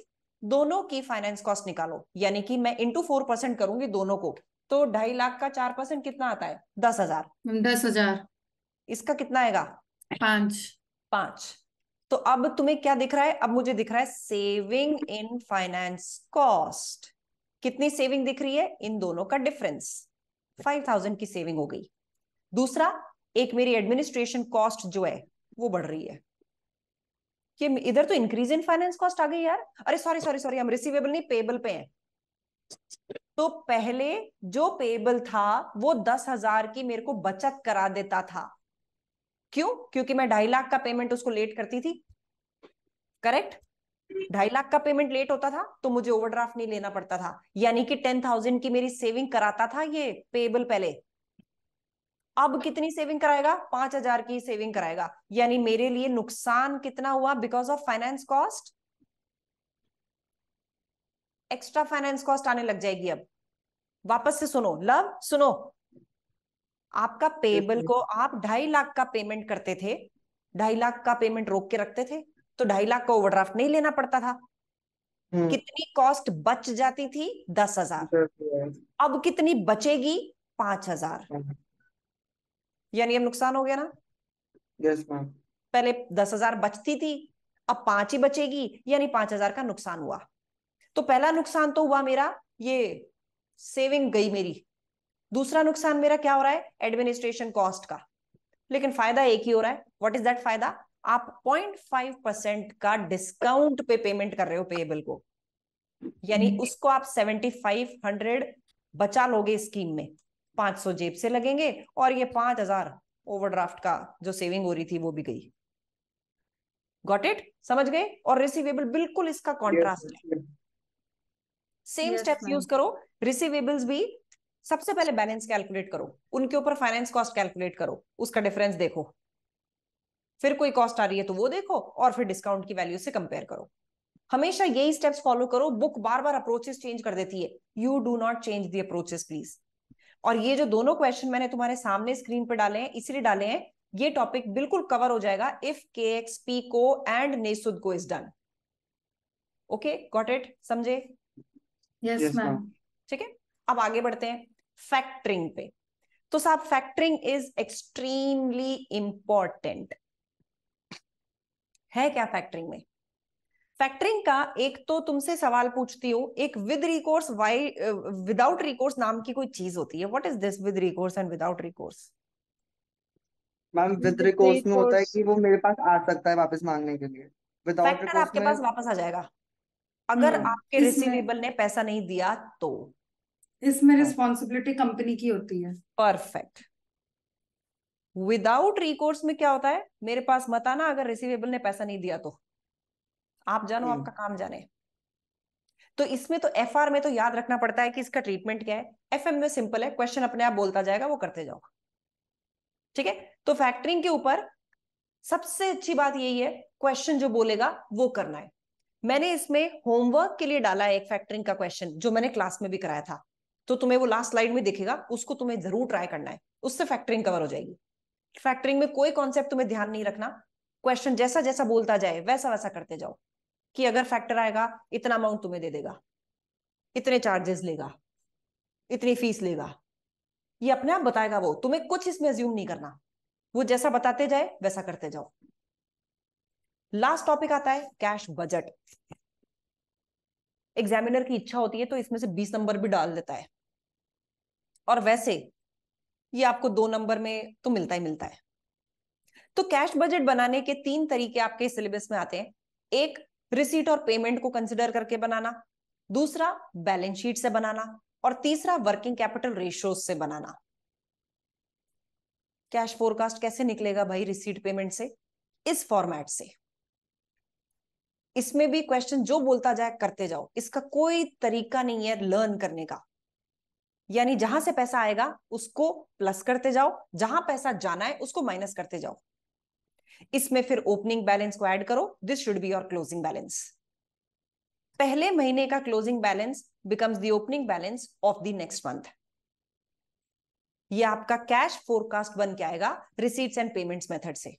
दोनों की फाइनेंस कॉस्ट निकालो यानी कि मैं इंटू फोर परसेंट करूंगी दोनों को तो ढाई लाख का चार परसेंट कितना आता है दस हजार दस हजार इसका कितना आएगा पांच पांच तो अब तुम्हें क्या दिख रहा है अब मुझे दिख रहा है सेविंग इन फाइनेंस कॉस्ट कितनी सेविंग दिख रही है इन दोनों का डिफरेंस फाइव थाउजेंड की सेविंग हो गई दूसरा एक मेरी एडमिनिस्ट्रेशन कॉस्ट जो है वो बढ़ रही है कि इधर तो इंक्रीज इन फाइनेंस कॉस्ट आ गई यार अरे सॉरी सॉरी सॉरी हम रिसीवेबल नहीं पेबल पे हैं तो पहले जो पेबल था वो दस हजार की मेरे को बचत करा देता था क्यों क्योंकि मैं ढाई लाख का पेमेंट उसको लेट करती थी करेक्ट ढाई लाख का पेमेंट लेट होता था तो मुझे ओवरड्राफ्ट नहीं लेना पड़ता था यानी कि टेन थाउजेंड की मेरी सेविंग कराता था ये पेबल पहले अब कितनी सेविंग कराएगा पांच हजार की सेविंग कराएगा यानी मेरे लिए नुकसान कितना हुआ because of finance cost extra finance cost आने लग जाएगी अब वापस से सुनो लव सुनो आपका पेबल को आप ढाई लाख का पेमेंट करते थे ढाई लाख का पेमेंट रोक के रखते थे तो ढाई लाख का ओवरड्राफ्ट नहीं लेना पड़ता था हम्म। कितनी कॉस्ट बच जाती थी दस हजार अब कितनी बचेगी पांच हजार हाँ। यानी अब नुकसान हो गया ना मैम पहले दस हजार बचती थी अब पांच ही बचेगी यानी पांच हजार का नुकसान हुआ तो पहला नुकसान तो हुआ मेरा ये सेविंग गई मेरी दूसरा नुकसान मेरा क्या हो रहा है एडमिनिस्ट्रेशन कॉस्ट का लेकिन फायदा एक ही हो रहा है व्हाट इज दैट फायदा आप 0.5 परसेंट का डिस्काउंट पे पेमेंट कर रहे हो पेएबल को यानी हम्म। उसको आप 7500 बचा लोगे स्कीम में 500 जेब से लगेंगे और ये 5000 ओवरड्राफ्ट का जो सेविंग हो रही थी वो भी गई गॉट इट समझ गए और रिसीवेबल बिल्कुल इसका कॉन्ट्रास्ट है सेम स्टेप यूज करो रिसीवेबल्स भी सबसे पहले बैलेंस कैलकुलेट करो उनके ऊपर फाइनेंस कॉस्ट कैलकुलेट करो उसका डिफरेंस देखो फिर कोई कॉस्ट आ रही है तो वो देखो और फिर डिस्काउंट की वैल्यू से कंपेयर करो हमेशा यही स्टेप्स फॉलो करो बुक बार बार अप्रोचेस चेंज कर देती है you do not change the approaches please और ये जो दोनों क्वेश्चन मैंने तुम्हारे सामने स्क्रीन पर डाले हैं इसलिए डाले हैं ये टॉपिक बिल्कुल कवर हो जाएगा इफ के एक्सपी को एंड नेसुद को is done okay got it समझे यस मैम ठीक है अब आगे बढ़ते हैं फैक्टरिंग पे तो साहब फैक्टरिंग इज एक्सट्रीमली इंपॉर्टेंट है क्या फैक्टरिंग में फैक्टरिंग का एक तो तुमसे सवाल पूछती हो एक विद रिकोर्स वाई विदाउट रिकोर्स नाम की कोई चीज होती है what is this with recourse and without recourse ma'am with recourse में होता है कि वो मेरे पास आ सकता है वापस मांगने के लिए विदाउट रिकोर्स आपके पास वापस आ जाएगा अगर hmm. आपके रिसीवेबल ने पैसा नहीं दिया तो इसमें रिस्पॉन्सिबिलिटी हाँ। कंपनी की होती है परफेक्ट विदाउट रिकोर्स में क्या होता है मेरे पास मत आना अगर रिसीवेबल ने पैसा नहीं दिया तो आप जानो आपका हम्म। काम जाने तो इसमें तो एफ में तो याद रखना पड़ता है कि इसका ट्रीटमेंट क्या है एफ में सिंपल है क्वेश्चन अपने आप बोलता जाएगा वो करते जाओ ठीक है तो फैक्टरिंग के ऊपर सबसे अच्छी बात यही है क्वेश्चन जो बोलेगा वो करना है मैंने इसमें होमवर्क के लिए डाला है एक फैक्टरिंग का क्वेश्चन जो मैंने क्लास में भी कराया था तो तुम्हें वो लास्ट स्लाइड में दिखेगा उसको तुम्हें जरूर ट्राई करना है उससे फैक्टरिंग कवर हो जाएगी फैक्टरिंग में कोई कॉन्सेप्ट तुम्हें ध्यान नहीं रखना क्वेश्चन जैसा जैसा बोलता जाए वैसा वैसा करते जाओ कि अगर फैक्टर आएगा इतना अमाउंट तुम्हें दे देगा इतने चार्जेस लेगा इतनी फीस लेगा ये अपने आप बताएगा वो तुम्हें कुछ इसमें ज्यूम नहीं करना वो जैसा बताते जाए वैसा करते जाओ लास्ट टॉपिक आता है कैश बजट एग्जामिनर की इच्छा होती है तो इसमें से बीस नंबर भी डाल देता है और वैसे ये आपको दो नंबर में तो मिलता ही मिलता है तो कैश बजट बनाने के तीन तरीके आपके सिलेबस में आते हैं एक रिसीट और पेमेंट को कंसिडर करके बनाना दूसरा बैलेंस शीट से बनाना और तीसरा वर्किंग कैपिटल रेशियो से बनाना कैश फोरकास्ट कैसे निकलेगा भाई रिसीट पेमेंट से इस फॉर्मेट से इसमें भी क्वेश्चन जो बोलता जाए करते जाओ इसका कोई तरीका नहीं है लर्न करने का यानी जहां से पैसा आएगा उसको प्लस करते जाओ जहां पैसा जाना है उसको माइनस करते जाओ इसमें फिर ओपनिंग बैलेंस को ऐड करो this should be your closing balance पहले महीने का closing balance becomes the opening balance of the next month ये आपका कैश फोरकास्ट बन के आएगा रिसीट्स एंड पेमेंट्स मेथड से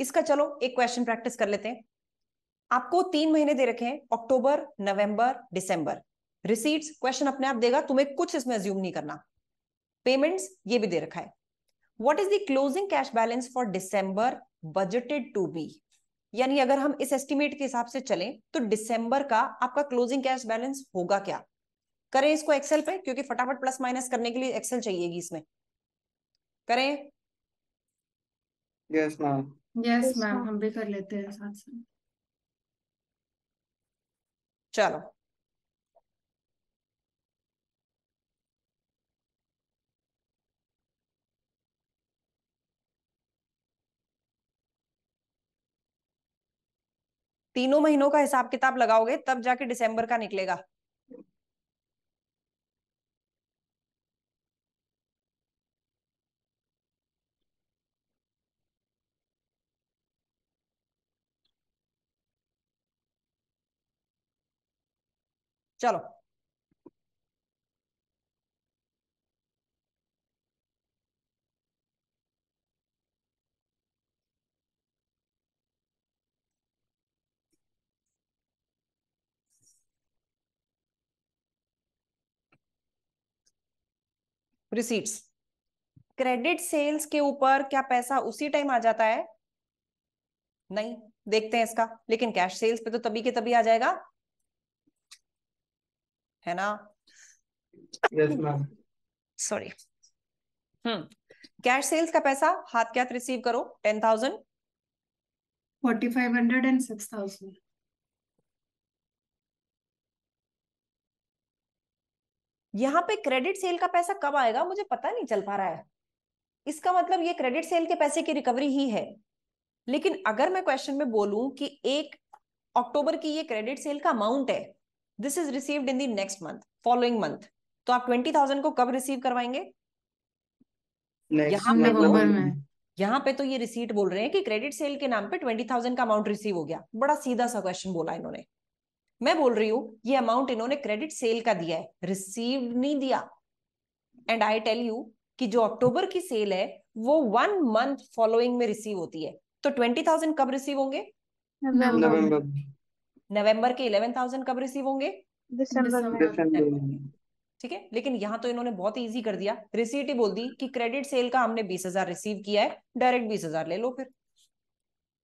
इसका चलो एक क्वेश्चन प्रैक्टिस कर लेते हैं आपको तीन महीने दे रखे हैं अक्टूबर नवंबर दिसंबर रिसीट्स क्वेश्चन अपने आप देगा तुम्हें कुछ इसमें अज्यूम नहीं करना पेमेंट्स ये भी दे रखा है what is the closing cash balance for December budgeted to be यानी अगर हम इस एस्टिमेट के हिसाब से चलें तो दिसंबर का आपका क्लोजिंग कैश बैलेंस होगा क्या करें इसको एक्सेल पे क्योंकि फटाफट प्लस माइनस करने के लिए एक्सेल चाहिएगी इसमें करें यस मैम यस मैम हम भी कर लेते हैं साथ साथ चलो तीनों महीनों का हिसाब किताब लगाओगे तब जाके दिसंबर का निकलेगा चलो रिसीट्स क्रेडिट सेल्स के ऊपर क्या पैसा उसी टाइम आ जाता है नहीं देखते हैं इसका लेकिन कैश सेल्स पे तो तभी के तभी आ जाएगा है ना सॉरी हम्म कैश सेल्स का पैसा हाथ के हाथ रिसीव करो ten thousand forty five hundred and six thousand यहाँ पे क्रेडिट सेल का पैसा कब आएगा मुझे पता नहीं चल पा रहा है इसका मतलब ये क्रेडिट सेल के पैसे की रिकवरी ही है लेकिन अगर मैं क्वेश्चन में बोलूं कि एक अक्टूबर की ये क्रेडिट सेल का अमाउंट है this is received in the next month following month तो आप ट्वेंटी थाउजेंड को कब रिसीव करवाएंगे यहां पे तो यहाँ पे तो ये रिसीट बोल रहे हैं कि क्रेडिट सेल के नाम पे ट्वेंटी थाउजेंड का अमाउंट रिसीव हो गया बड़ा सीधा सा क्वेश्चन बोला इन्होंने मैं बोल रही हूँ ये अमाउंट इन्होंने क्रेडिट सेल का दिया है रिसीव नहीं दिया एंड आई टेल यू कि जो अक्टूबर की सेल है वो वन मंथ फॉलोइंग में रिसीव होती है तो ट्वेंटी थाउजेंड कब रिसीव होंगे नवंबर नवंबर के इलेवन थाउजेंड कब रिसीव होंगे ठीक है लेकिन यहाँ तो इन्होंने बहुत इजी कर दिया रिसीट ही बोल दी कि क्रेडिट सेल का हमने बीस हजार रिसीव किया है डायरेक्ट बीस हजार ले लो फिर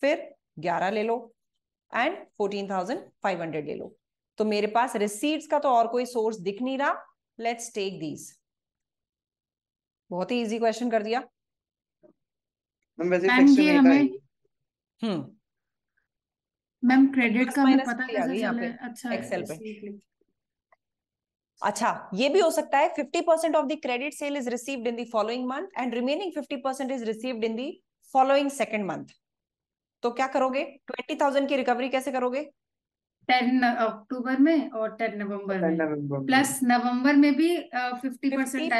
फिर ग्यारह ले लो and fourteen thousand five hundred ले लो तो मेरे पास रिसीट्स का तो और कोई सोर्स दिख नहीं रहा लेट्स टेक दीज बहुत ही इजी क्वेश्चन कर दिया मैम क्रेडिट का हम्म। पता कैसे अच्छा एक्सेल पे अच्छा ये भी हो सकता है fifty percent of the credit sale is received in the following month and remaining fifty percent is received in the following second month तो क्या करोगे ट्वेंटी थाउजेंड की रिकवरी कैसे करोगे टेन अक्टूबर में और टेन नवंबर में प्लस नवंबर में भी fifty percent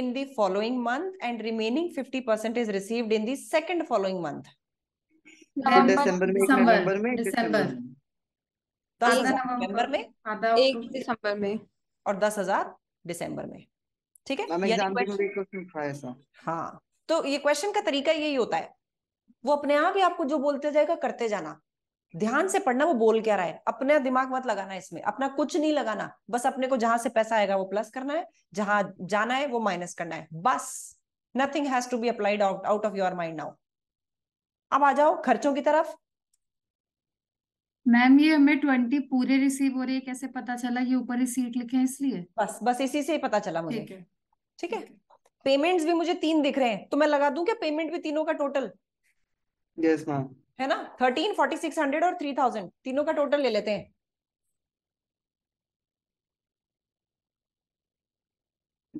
in the following month and remaining fifty percent is received in the second following month December December में दिसंबर तो नवंबर में एक दिसंबर में और दस हजार दिसंबर में ठीक है हाँ तो ये क्वेश्चन का तरीका यही होता है वो अपने आप ही आपको जो बोलते जाएगा करते जाना ध्यान से पढ़ना वो बोल क्या रहा है अपना दिमाग मत लगाना इसमें अपना कुछ नहीं लगाना बस अपने को जहां से पैसा आएगा वो प्लस करना है जहां जाना है वो माइनस करना है बस nothing has to be applied out of your mind now अब आ जाओ खर्चों की तरफ मैम ये हमें ट्वेंटी पूरे रिसीव हो रही है कैसे पता चला ये ऊपर ही सीट लिखे हैं इसलिए बस बस इसी से ही पता चला मुझे ठीक है ठीक है पेमेंट्स भी मुझे तीन दिख रहे हैं तो मैं लगा दूं क्या पेमेंट भी तीनों का टोटल yes, है ना थर्टीन फोर्टी सिक्स हंड्रेड और थ्री थाउजेंड तीनों का टोटल ले लेते हैं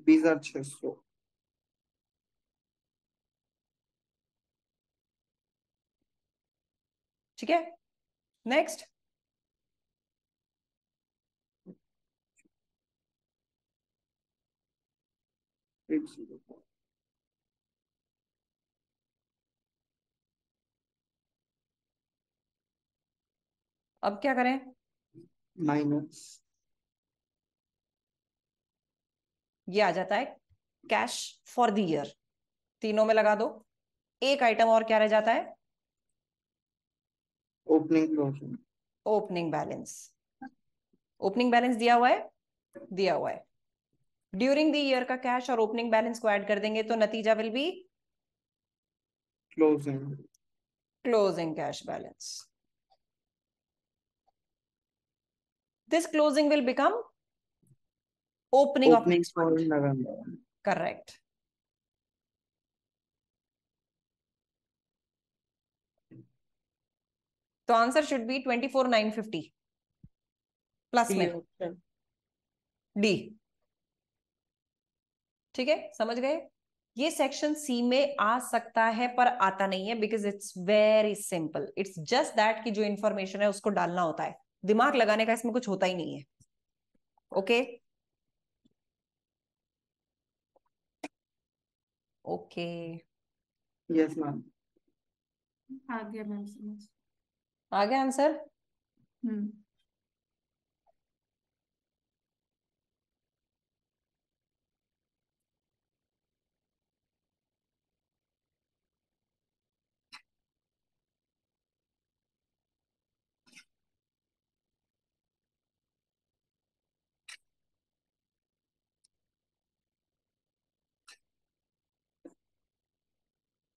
बीस हजार छह सौ ठीक है नेक्स्ट ठीक अब क्या करें माइनस ये आ जाता है कैश फॉर द ईयर तीनों में लगा दो एक आइटम और क्या रह जाता है opening opening balance opening balance दिया हुआ है दिया हुआ है ड्यूरिंग द ईयर का कैश और ओपनिंग बैलेंस को ऐड कर देंगे तो नतीजा will be closing closing cash balance this closing will become opening, opening of next month. Correct. तो answer should be twenty four nine fifty plus D ठीक है समझ गए ये सेक्शन सी में आ सकता है पर आता नहीं है because it's very simple it's just that कि जो इन्फॉर्मेशन है उसको डालना होता है दिमाग लगाने का इसमें कुछ होता ही नहीं है ओके ओके यस मैम आ गया मैम आ गया आंसर हम्म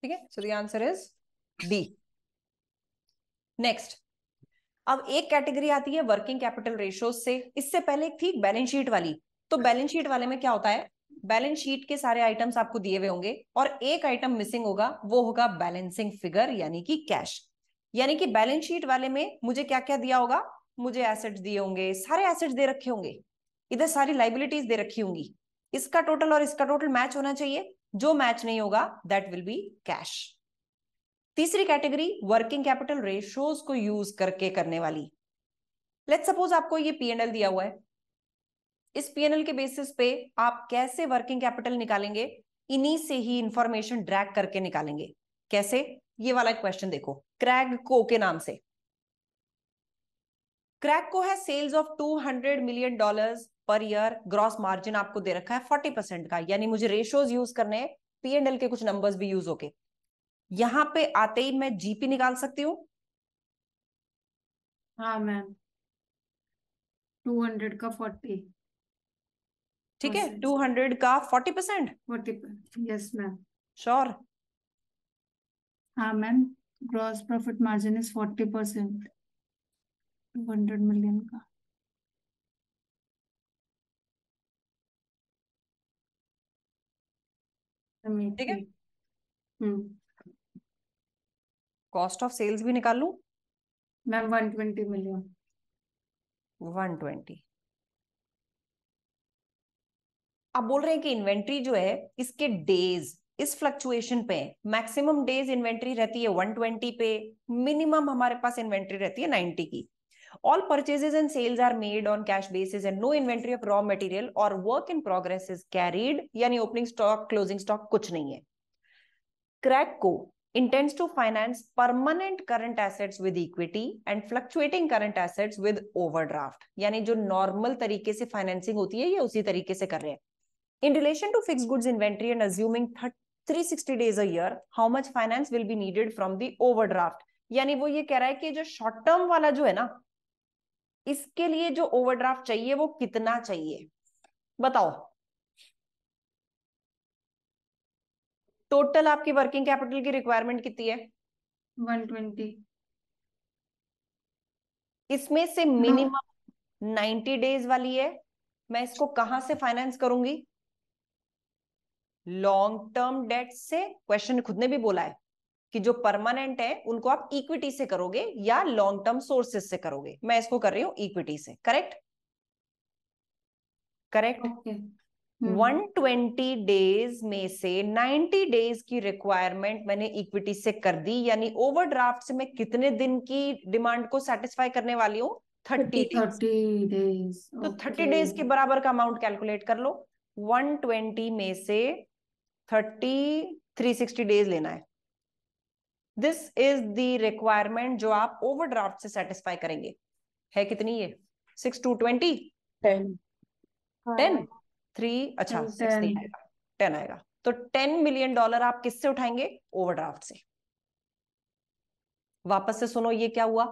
ठीक है so the answer is D next अब एक कैटेगरी आती है वर्किंग कैपिटल रेशियो से इससे पहले एक थी बैलेंस शीट वाली तो बैलेंस शीट वाले में क्या होता है बैलेंस शीट के सारे आइटम्स आपको दिए हुए होंगे और एक आइटम मिसिंग होगा वो होगा बैलेंसिंग फिगर यानी कि कैश यानी कि बैलेंस शीट वाले में मुझे क्या क्या दिया होगा मुझे एसेट्स दिए होंगे सारे एसेट्स दे रखे होंगे इधर सारी लाइबिलिटीज दे रखी होंगी इसका टोटल और इसका टोटल मैच होना चाहिए जो मैच नहीं होगा दैट विल बी कैश तीसरी कैटेगरी वर्किंग कैपिटल रेशियोज को यूज करके करने वाली लेट सपोज आपको ये पीएनएल दिया हुआ है इस पीएनएल के बेसिस पे आप कैसे वर्किंग कैपिटल निकालेंगे इन्हीं से ही इंफॉर्मेशन ड्रैग करके निकालेंगे कैसे ये वाला एक क्वेश्चन देखो क्रैग को के नाम से क्रैग को है sales of 200 million dollars per year gross margin आपको दे रखा है फोर्टी परसेंट का यानी मुझे रेशियोज यूज करने पी एंड एल के कुछ नंबर्स भी यूज होके यहाँ पे आते ही मैं जीपी निकाल सकती हूँ हाँ मैम टू हंड्रेड का फोर्टी ठीक है टू हंड्रेड का forty percent forty yes ma'am sure हाँ ma'am gross profit margin is forty percent two hundred million का हम्म, ठीक है कॉस्ट ऑफ सेल्स भी निकाल लू ma'am one twenty million one twenty आप बोल रहे हैं कि इन्वेंट्री जो है इसके डेज इस फ्लक्चुएशन पे मैक्सिमम डेज इन्वेंट्री रहती है 120 पे मिनिमम हमारे पास इन्वेंट्री रहती है 90 की All purchases and sales are made on cash basis and no inventory of raw material or work in progress is carried. यानी opening stock, closing stock कुछ नहीं है. Crackco intends to finance permanent current assets with equity and fluctuating current assets with overdraft. यानी जो normal तरीके से financing होती है ये उसी तरीके से कर रहे हैं. In relation to fixed goods inventory and assuming 360 days a year, how much finance will be needed from the overdraft? यानी वो ये कह रहा है कि जो short term वाला जो है ना इसके लिए जो ओवरड्राफ्ट चाहिए वो कितना चाहिए बताओ टोटल आपकी वर्किंग कैपिटल की रिक्वायरमेंट कितनी है 120 इसमें से मिनिमम 90 डेज वाली है मैं इसको कहां से फाइनेंस करूंगी लॉन्ग टर्म डेट से क्वेश्चन खुद ने भी बोला है कि जो परमानेंट है उनको आप इक्विटी से करोगे या लॉन्ग टर्म सोर्सेस से करोगे मैं इसको कर रही हूं इक्विटी से correct correct one twenty days में से नाइन्टी डेज की रिक्वायरमेंट मैंने इक्विटी से कर दी यानी ओवरड्राफ्ट से मैं कितने दिन की डिमांड को सेटिस्फाई करने वाली हूँ थर्टी थर्टी डेज तो थर्टी डेज के बराबर का अमाउंट कैलकुलेट कर लो वन ट्वेंटी में से थर्टी थ्री सिक्सटी डेज लेना है दिस इज द रिक्वायरमेंट जो आप ओवरड्राफ्ट से सेटिस्फाई करेंगे है कितनी ये six two twenty ten three अच्छा टेन आएगा तो टेन मिलियन डॉलर आप किससे उठाएंगे ओवरड्राफ्ट से वापस से सुनो ये क्या हुआ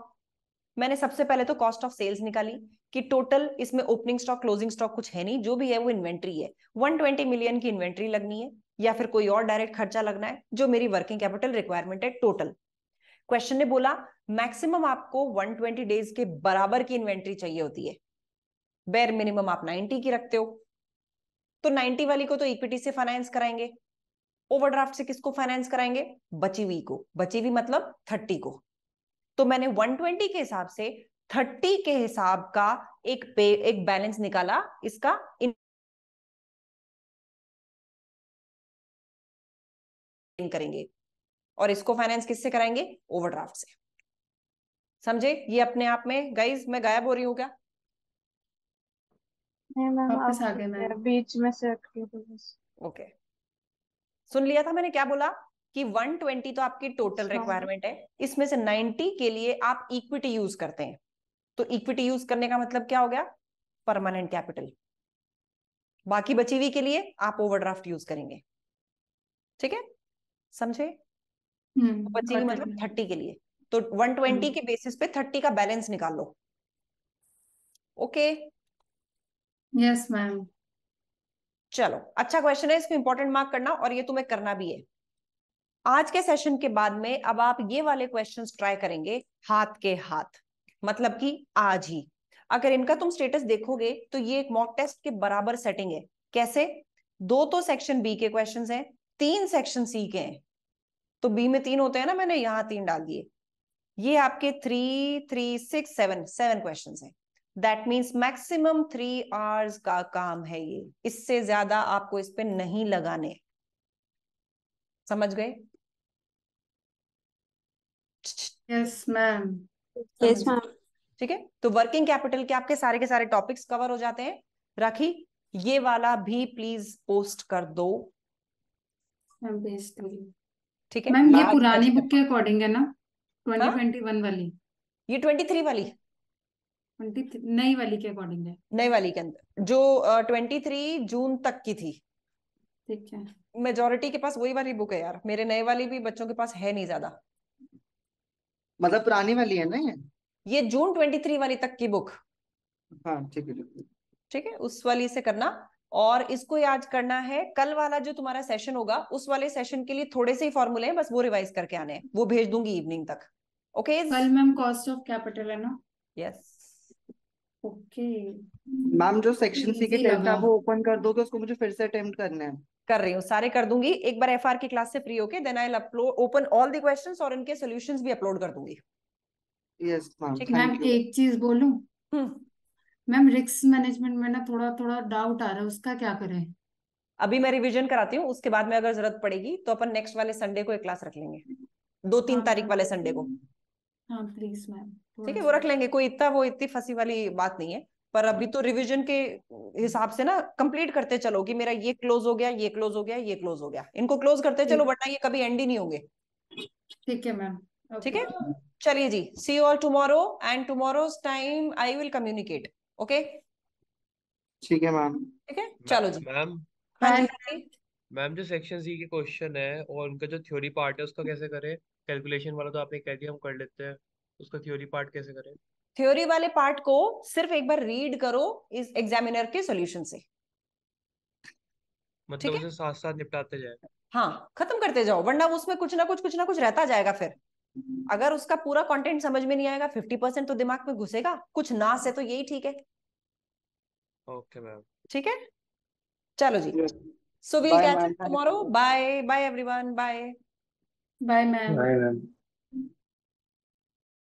मैंने सबसे पहले तो कॉस्ट ऑफ सेल्स निकाली कि टोटल इसमें ओपनिंग स्टॉक क्लोजिंग स्टॉक कुछ है नहीं जो भी है वो इन्वेंट्री है 120 मिलियन की इन्वेंट्री लगनी है या फिर कोई और डायरेक्ट खर्चा लगना है जो मेरी वर्किंग कैपिटल रिक्वायरमेंट है टोटल क्वेश्चन ने बोला मैक्सिमम आपको 120 डेज के बराबर की इन्वेंट्री चाहिए होती है बेर मिनिमम आप 90 की रखते हो तो 90 वाली को तो इक्विटी से फाइनेंस कराएंगे ओवरड्राफ्ट से किसको फाइनेंस कराएंगे बची हुई को बची हुई मतलब 30 को तो मैंने 120 के हिसाब से 30 के हिसाब का एक पे एक बैलेंस निकाला इसका इन करेंगे और इसको फाइनेंस किससे कराएंगे ओवरड्राफ्ट से समझे ये अपने आप में गाइज मैं गायब हो रही हूँ क्या बीच में से ओके okay. सुन लिया था मैंने क्या बोला कि 120 तो आपकी टोटल रिक्वायरमेंट है इसमें से 90 के लिए आप इक्विटी यूज करते हैं तो इक्विटी यूज करने का मतलब क्या हो गया परमानेंट कैपिटल बाकी बची हुई के लिए आप ओवरड्राफ्ट यूज करेंगे ठीक है समझे हम्म, तो बची हुई मतलब थर्टी के लिए तो 120 हम्म। के बेसिस पे 30 का बैलेंस निकाल लो ओके यस मैम चलो अच्छा क्वेश्चन है इसको इंपॉर्टेंट मार्क करना और ये तुम्हें करना भी है आज के सेशन के बाद में अब आप ये वाले क्वेश्चंस ट्राई करेंगे हाथ के हाथ मतलब कि आज ही अगर इनका तुम स्टेटस देखोगे तो ये एक मॉक टेस्ट के बराबर सेटिंग है कैसे दो तो सेक्शन बी के क्वेश्चंस हैं तीन सेक्शन सी के हैं तो बी में तीन होते हैं ना मैंने यहां तीन डाल दिए ये आपके three three six seven seven question है that means maximum three hours का काम है ये इससे ज्यादा आपको इस पर नहीं लगाने समझ गए यस मैम यस मैम ठीक है तो वर्किंग कैपिटल के आपके सारे के सारे टॉपिक्स कवर हो जाते हैं राखी ये वाला भी प्लीज पोस्ट कर दो ठीक है मैम ये पुरानी बुक के अकॉर्डिंग है ना 2021 हाँ? वाली ये 23 वाली नई वाली के अकॉर्डिंग है नई वाली के अंदर जो ट्वेंटी uh, थ्री जून तक की थी ठीक है मेजोरिटी के पास वही वाली बुक है यार मेरे नए वाली भी बच्चों के पास है नहीं ज्यादा मतलब पुरानी वाली है ना ये जून 23 वाली तक की बुक हाँ ठीक है ठीक है उस वाली से करना और इसको याद करना है कल वाला जो तुम्हारा सेशन होगा उस वाले सेशन के लिए थोड़े से ही फॉर्मूले हैं बस वो रिवाइज करके आने हैं वो भेज दूंगी इवनिंग तक ओके कल मैम कॉस्ट ऑफ कैपिटल है ना यस yes. ओके मैम जो सेक्शन सी के टेस्ट है वो ओपन कर दोगे उसको मुझे फिर से अटेम्प्ट करना है कर रही हूँ सारे कर दूंगी एक बार एफआर की क्लास से फ्री होके then I upload open all the questions और इनके सॉल्यूशंस भी अपलोड कर दूंगी यस मैम हम्म। मैम एक चीज बोलूं मैम रिस्क मैनेजमेंट में ना थोड़ा थोड़ा डाउट आ रहा है उसका क्या करें अभी मैं रिवीजन कराती हूँ उसके बाद में अगर जरूरत पड़ेगी तो अपन नेक्स्ट वाले संडे को एक क्लास रख लेंगे दो तीन हाँ, तारीख हाँ। वाले संडे को हाँ प्लीज मैम ठीक है वो अच्छा। रख लेंगे कोई इतना वो इतनी फंसी वाली बात नहीं है पर अभी तो रिविजन के हिसाब से ना कंप्लीट करते चलो कि मेरा ये क्लोज हो गया ये क्लोज हो गया ये क्लोज हो गया इनको क्लोज करते चलो वरना ये कभी एंड ही नहीं होंगे ठीक है मैम ठीक है चलिए जी see all tomorrow and tomorrow's time I will communicate okay ठीक है मैम ठीक है चलो जी मैम हाँ जी मैम जो सेक्शन सी के क्वेश्चन है और उनका जो थ्योरी पार्ट है उसको कैसे करें कैलकुलेशन वाला तो आपने कह दिया हम कर लेते हैं उसका थ्योरी पार्ट कैसे करें थ्योरी वाले पार्ट को सिर्फ एक बार रीड करो इस एग्जामिनर के सॉल्यूशन से मतलब उसे साथ साथ निपटाते जाए हाँ खत्म करते जाओ वरना उसमें कुछ ना कुछ कुछ ना कुछ रहता जाएगा फिर अगर उसका पूरा कंटेंट समझ में नहीं आएगा फिफ्टी परसेंट तो दिमाग में घुसेगा कुछ ना से तो यही ठीक है ओके मैम ठीक है चलो जी so we'll catch tomorrow bye bye everyone bye bye ma'am bye ma'am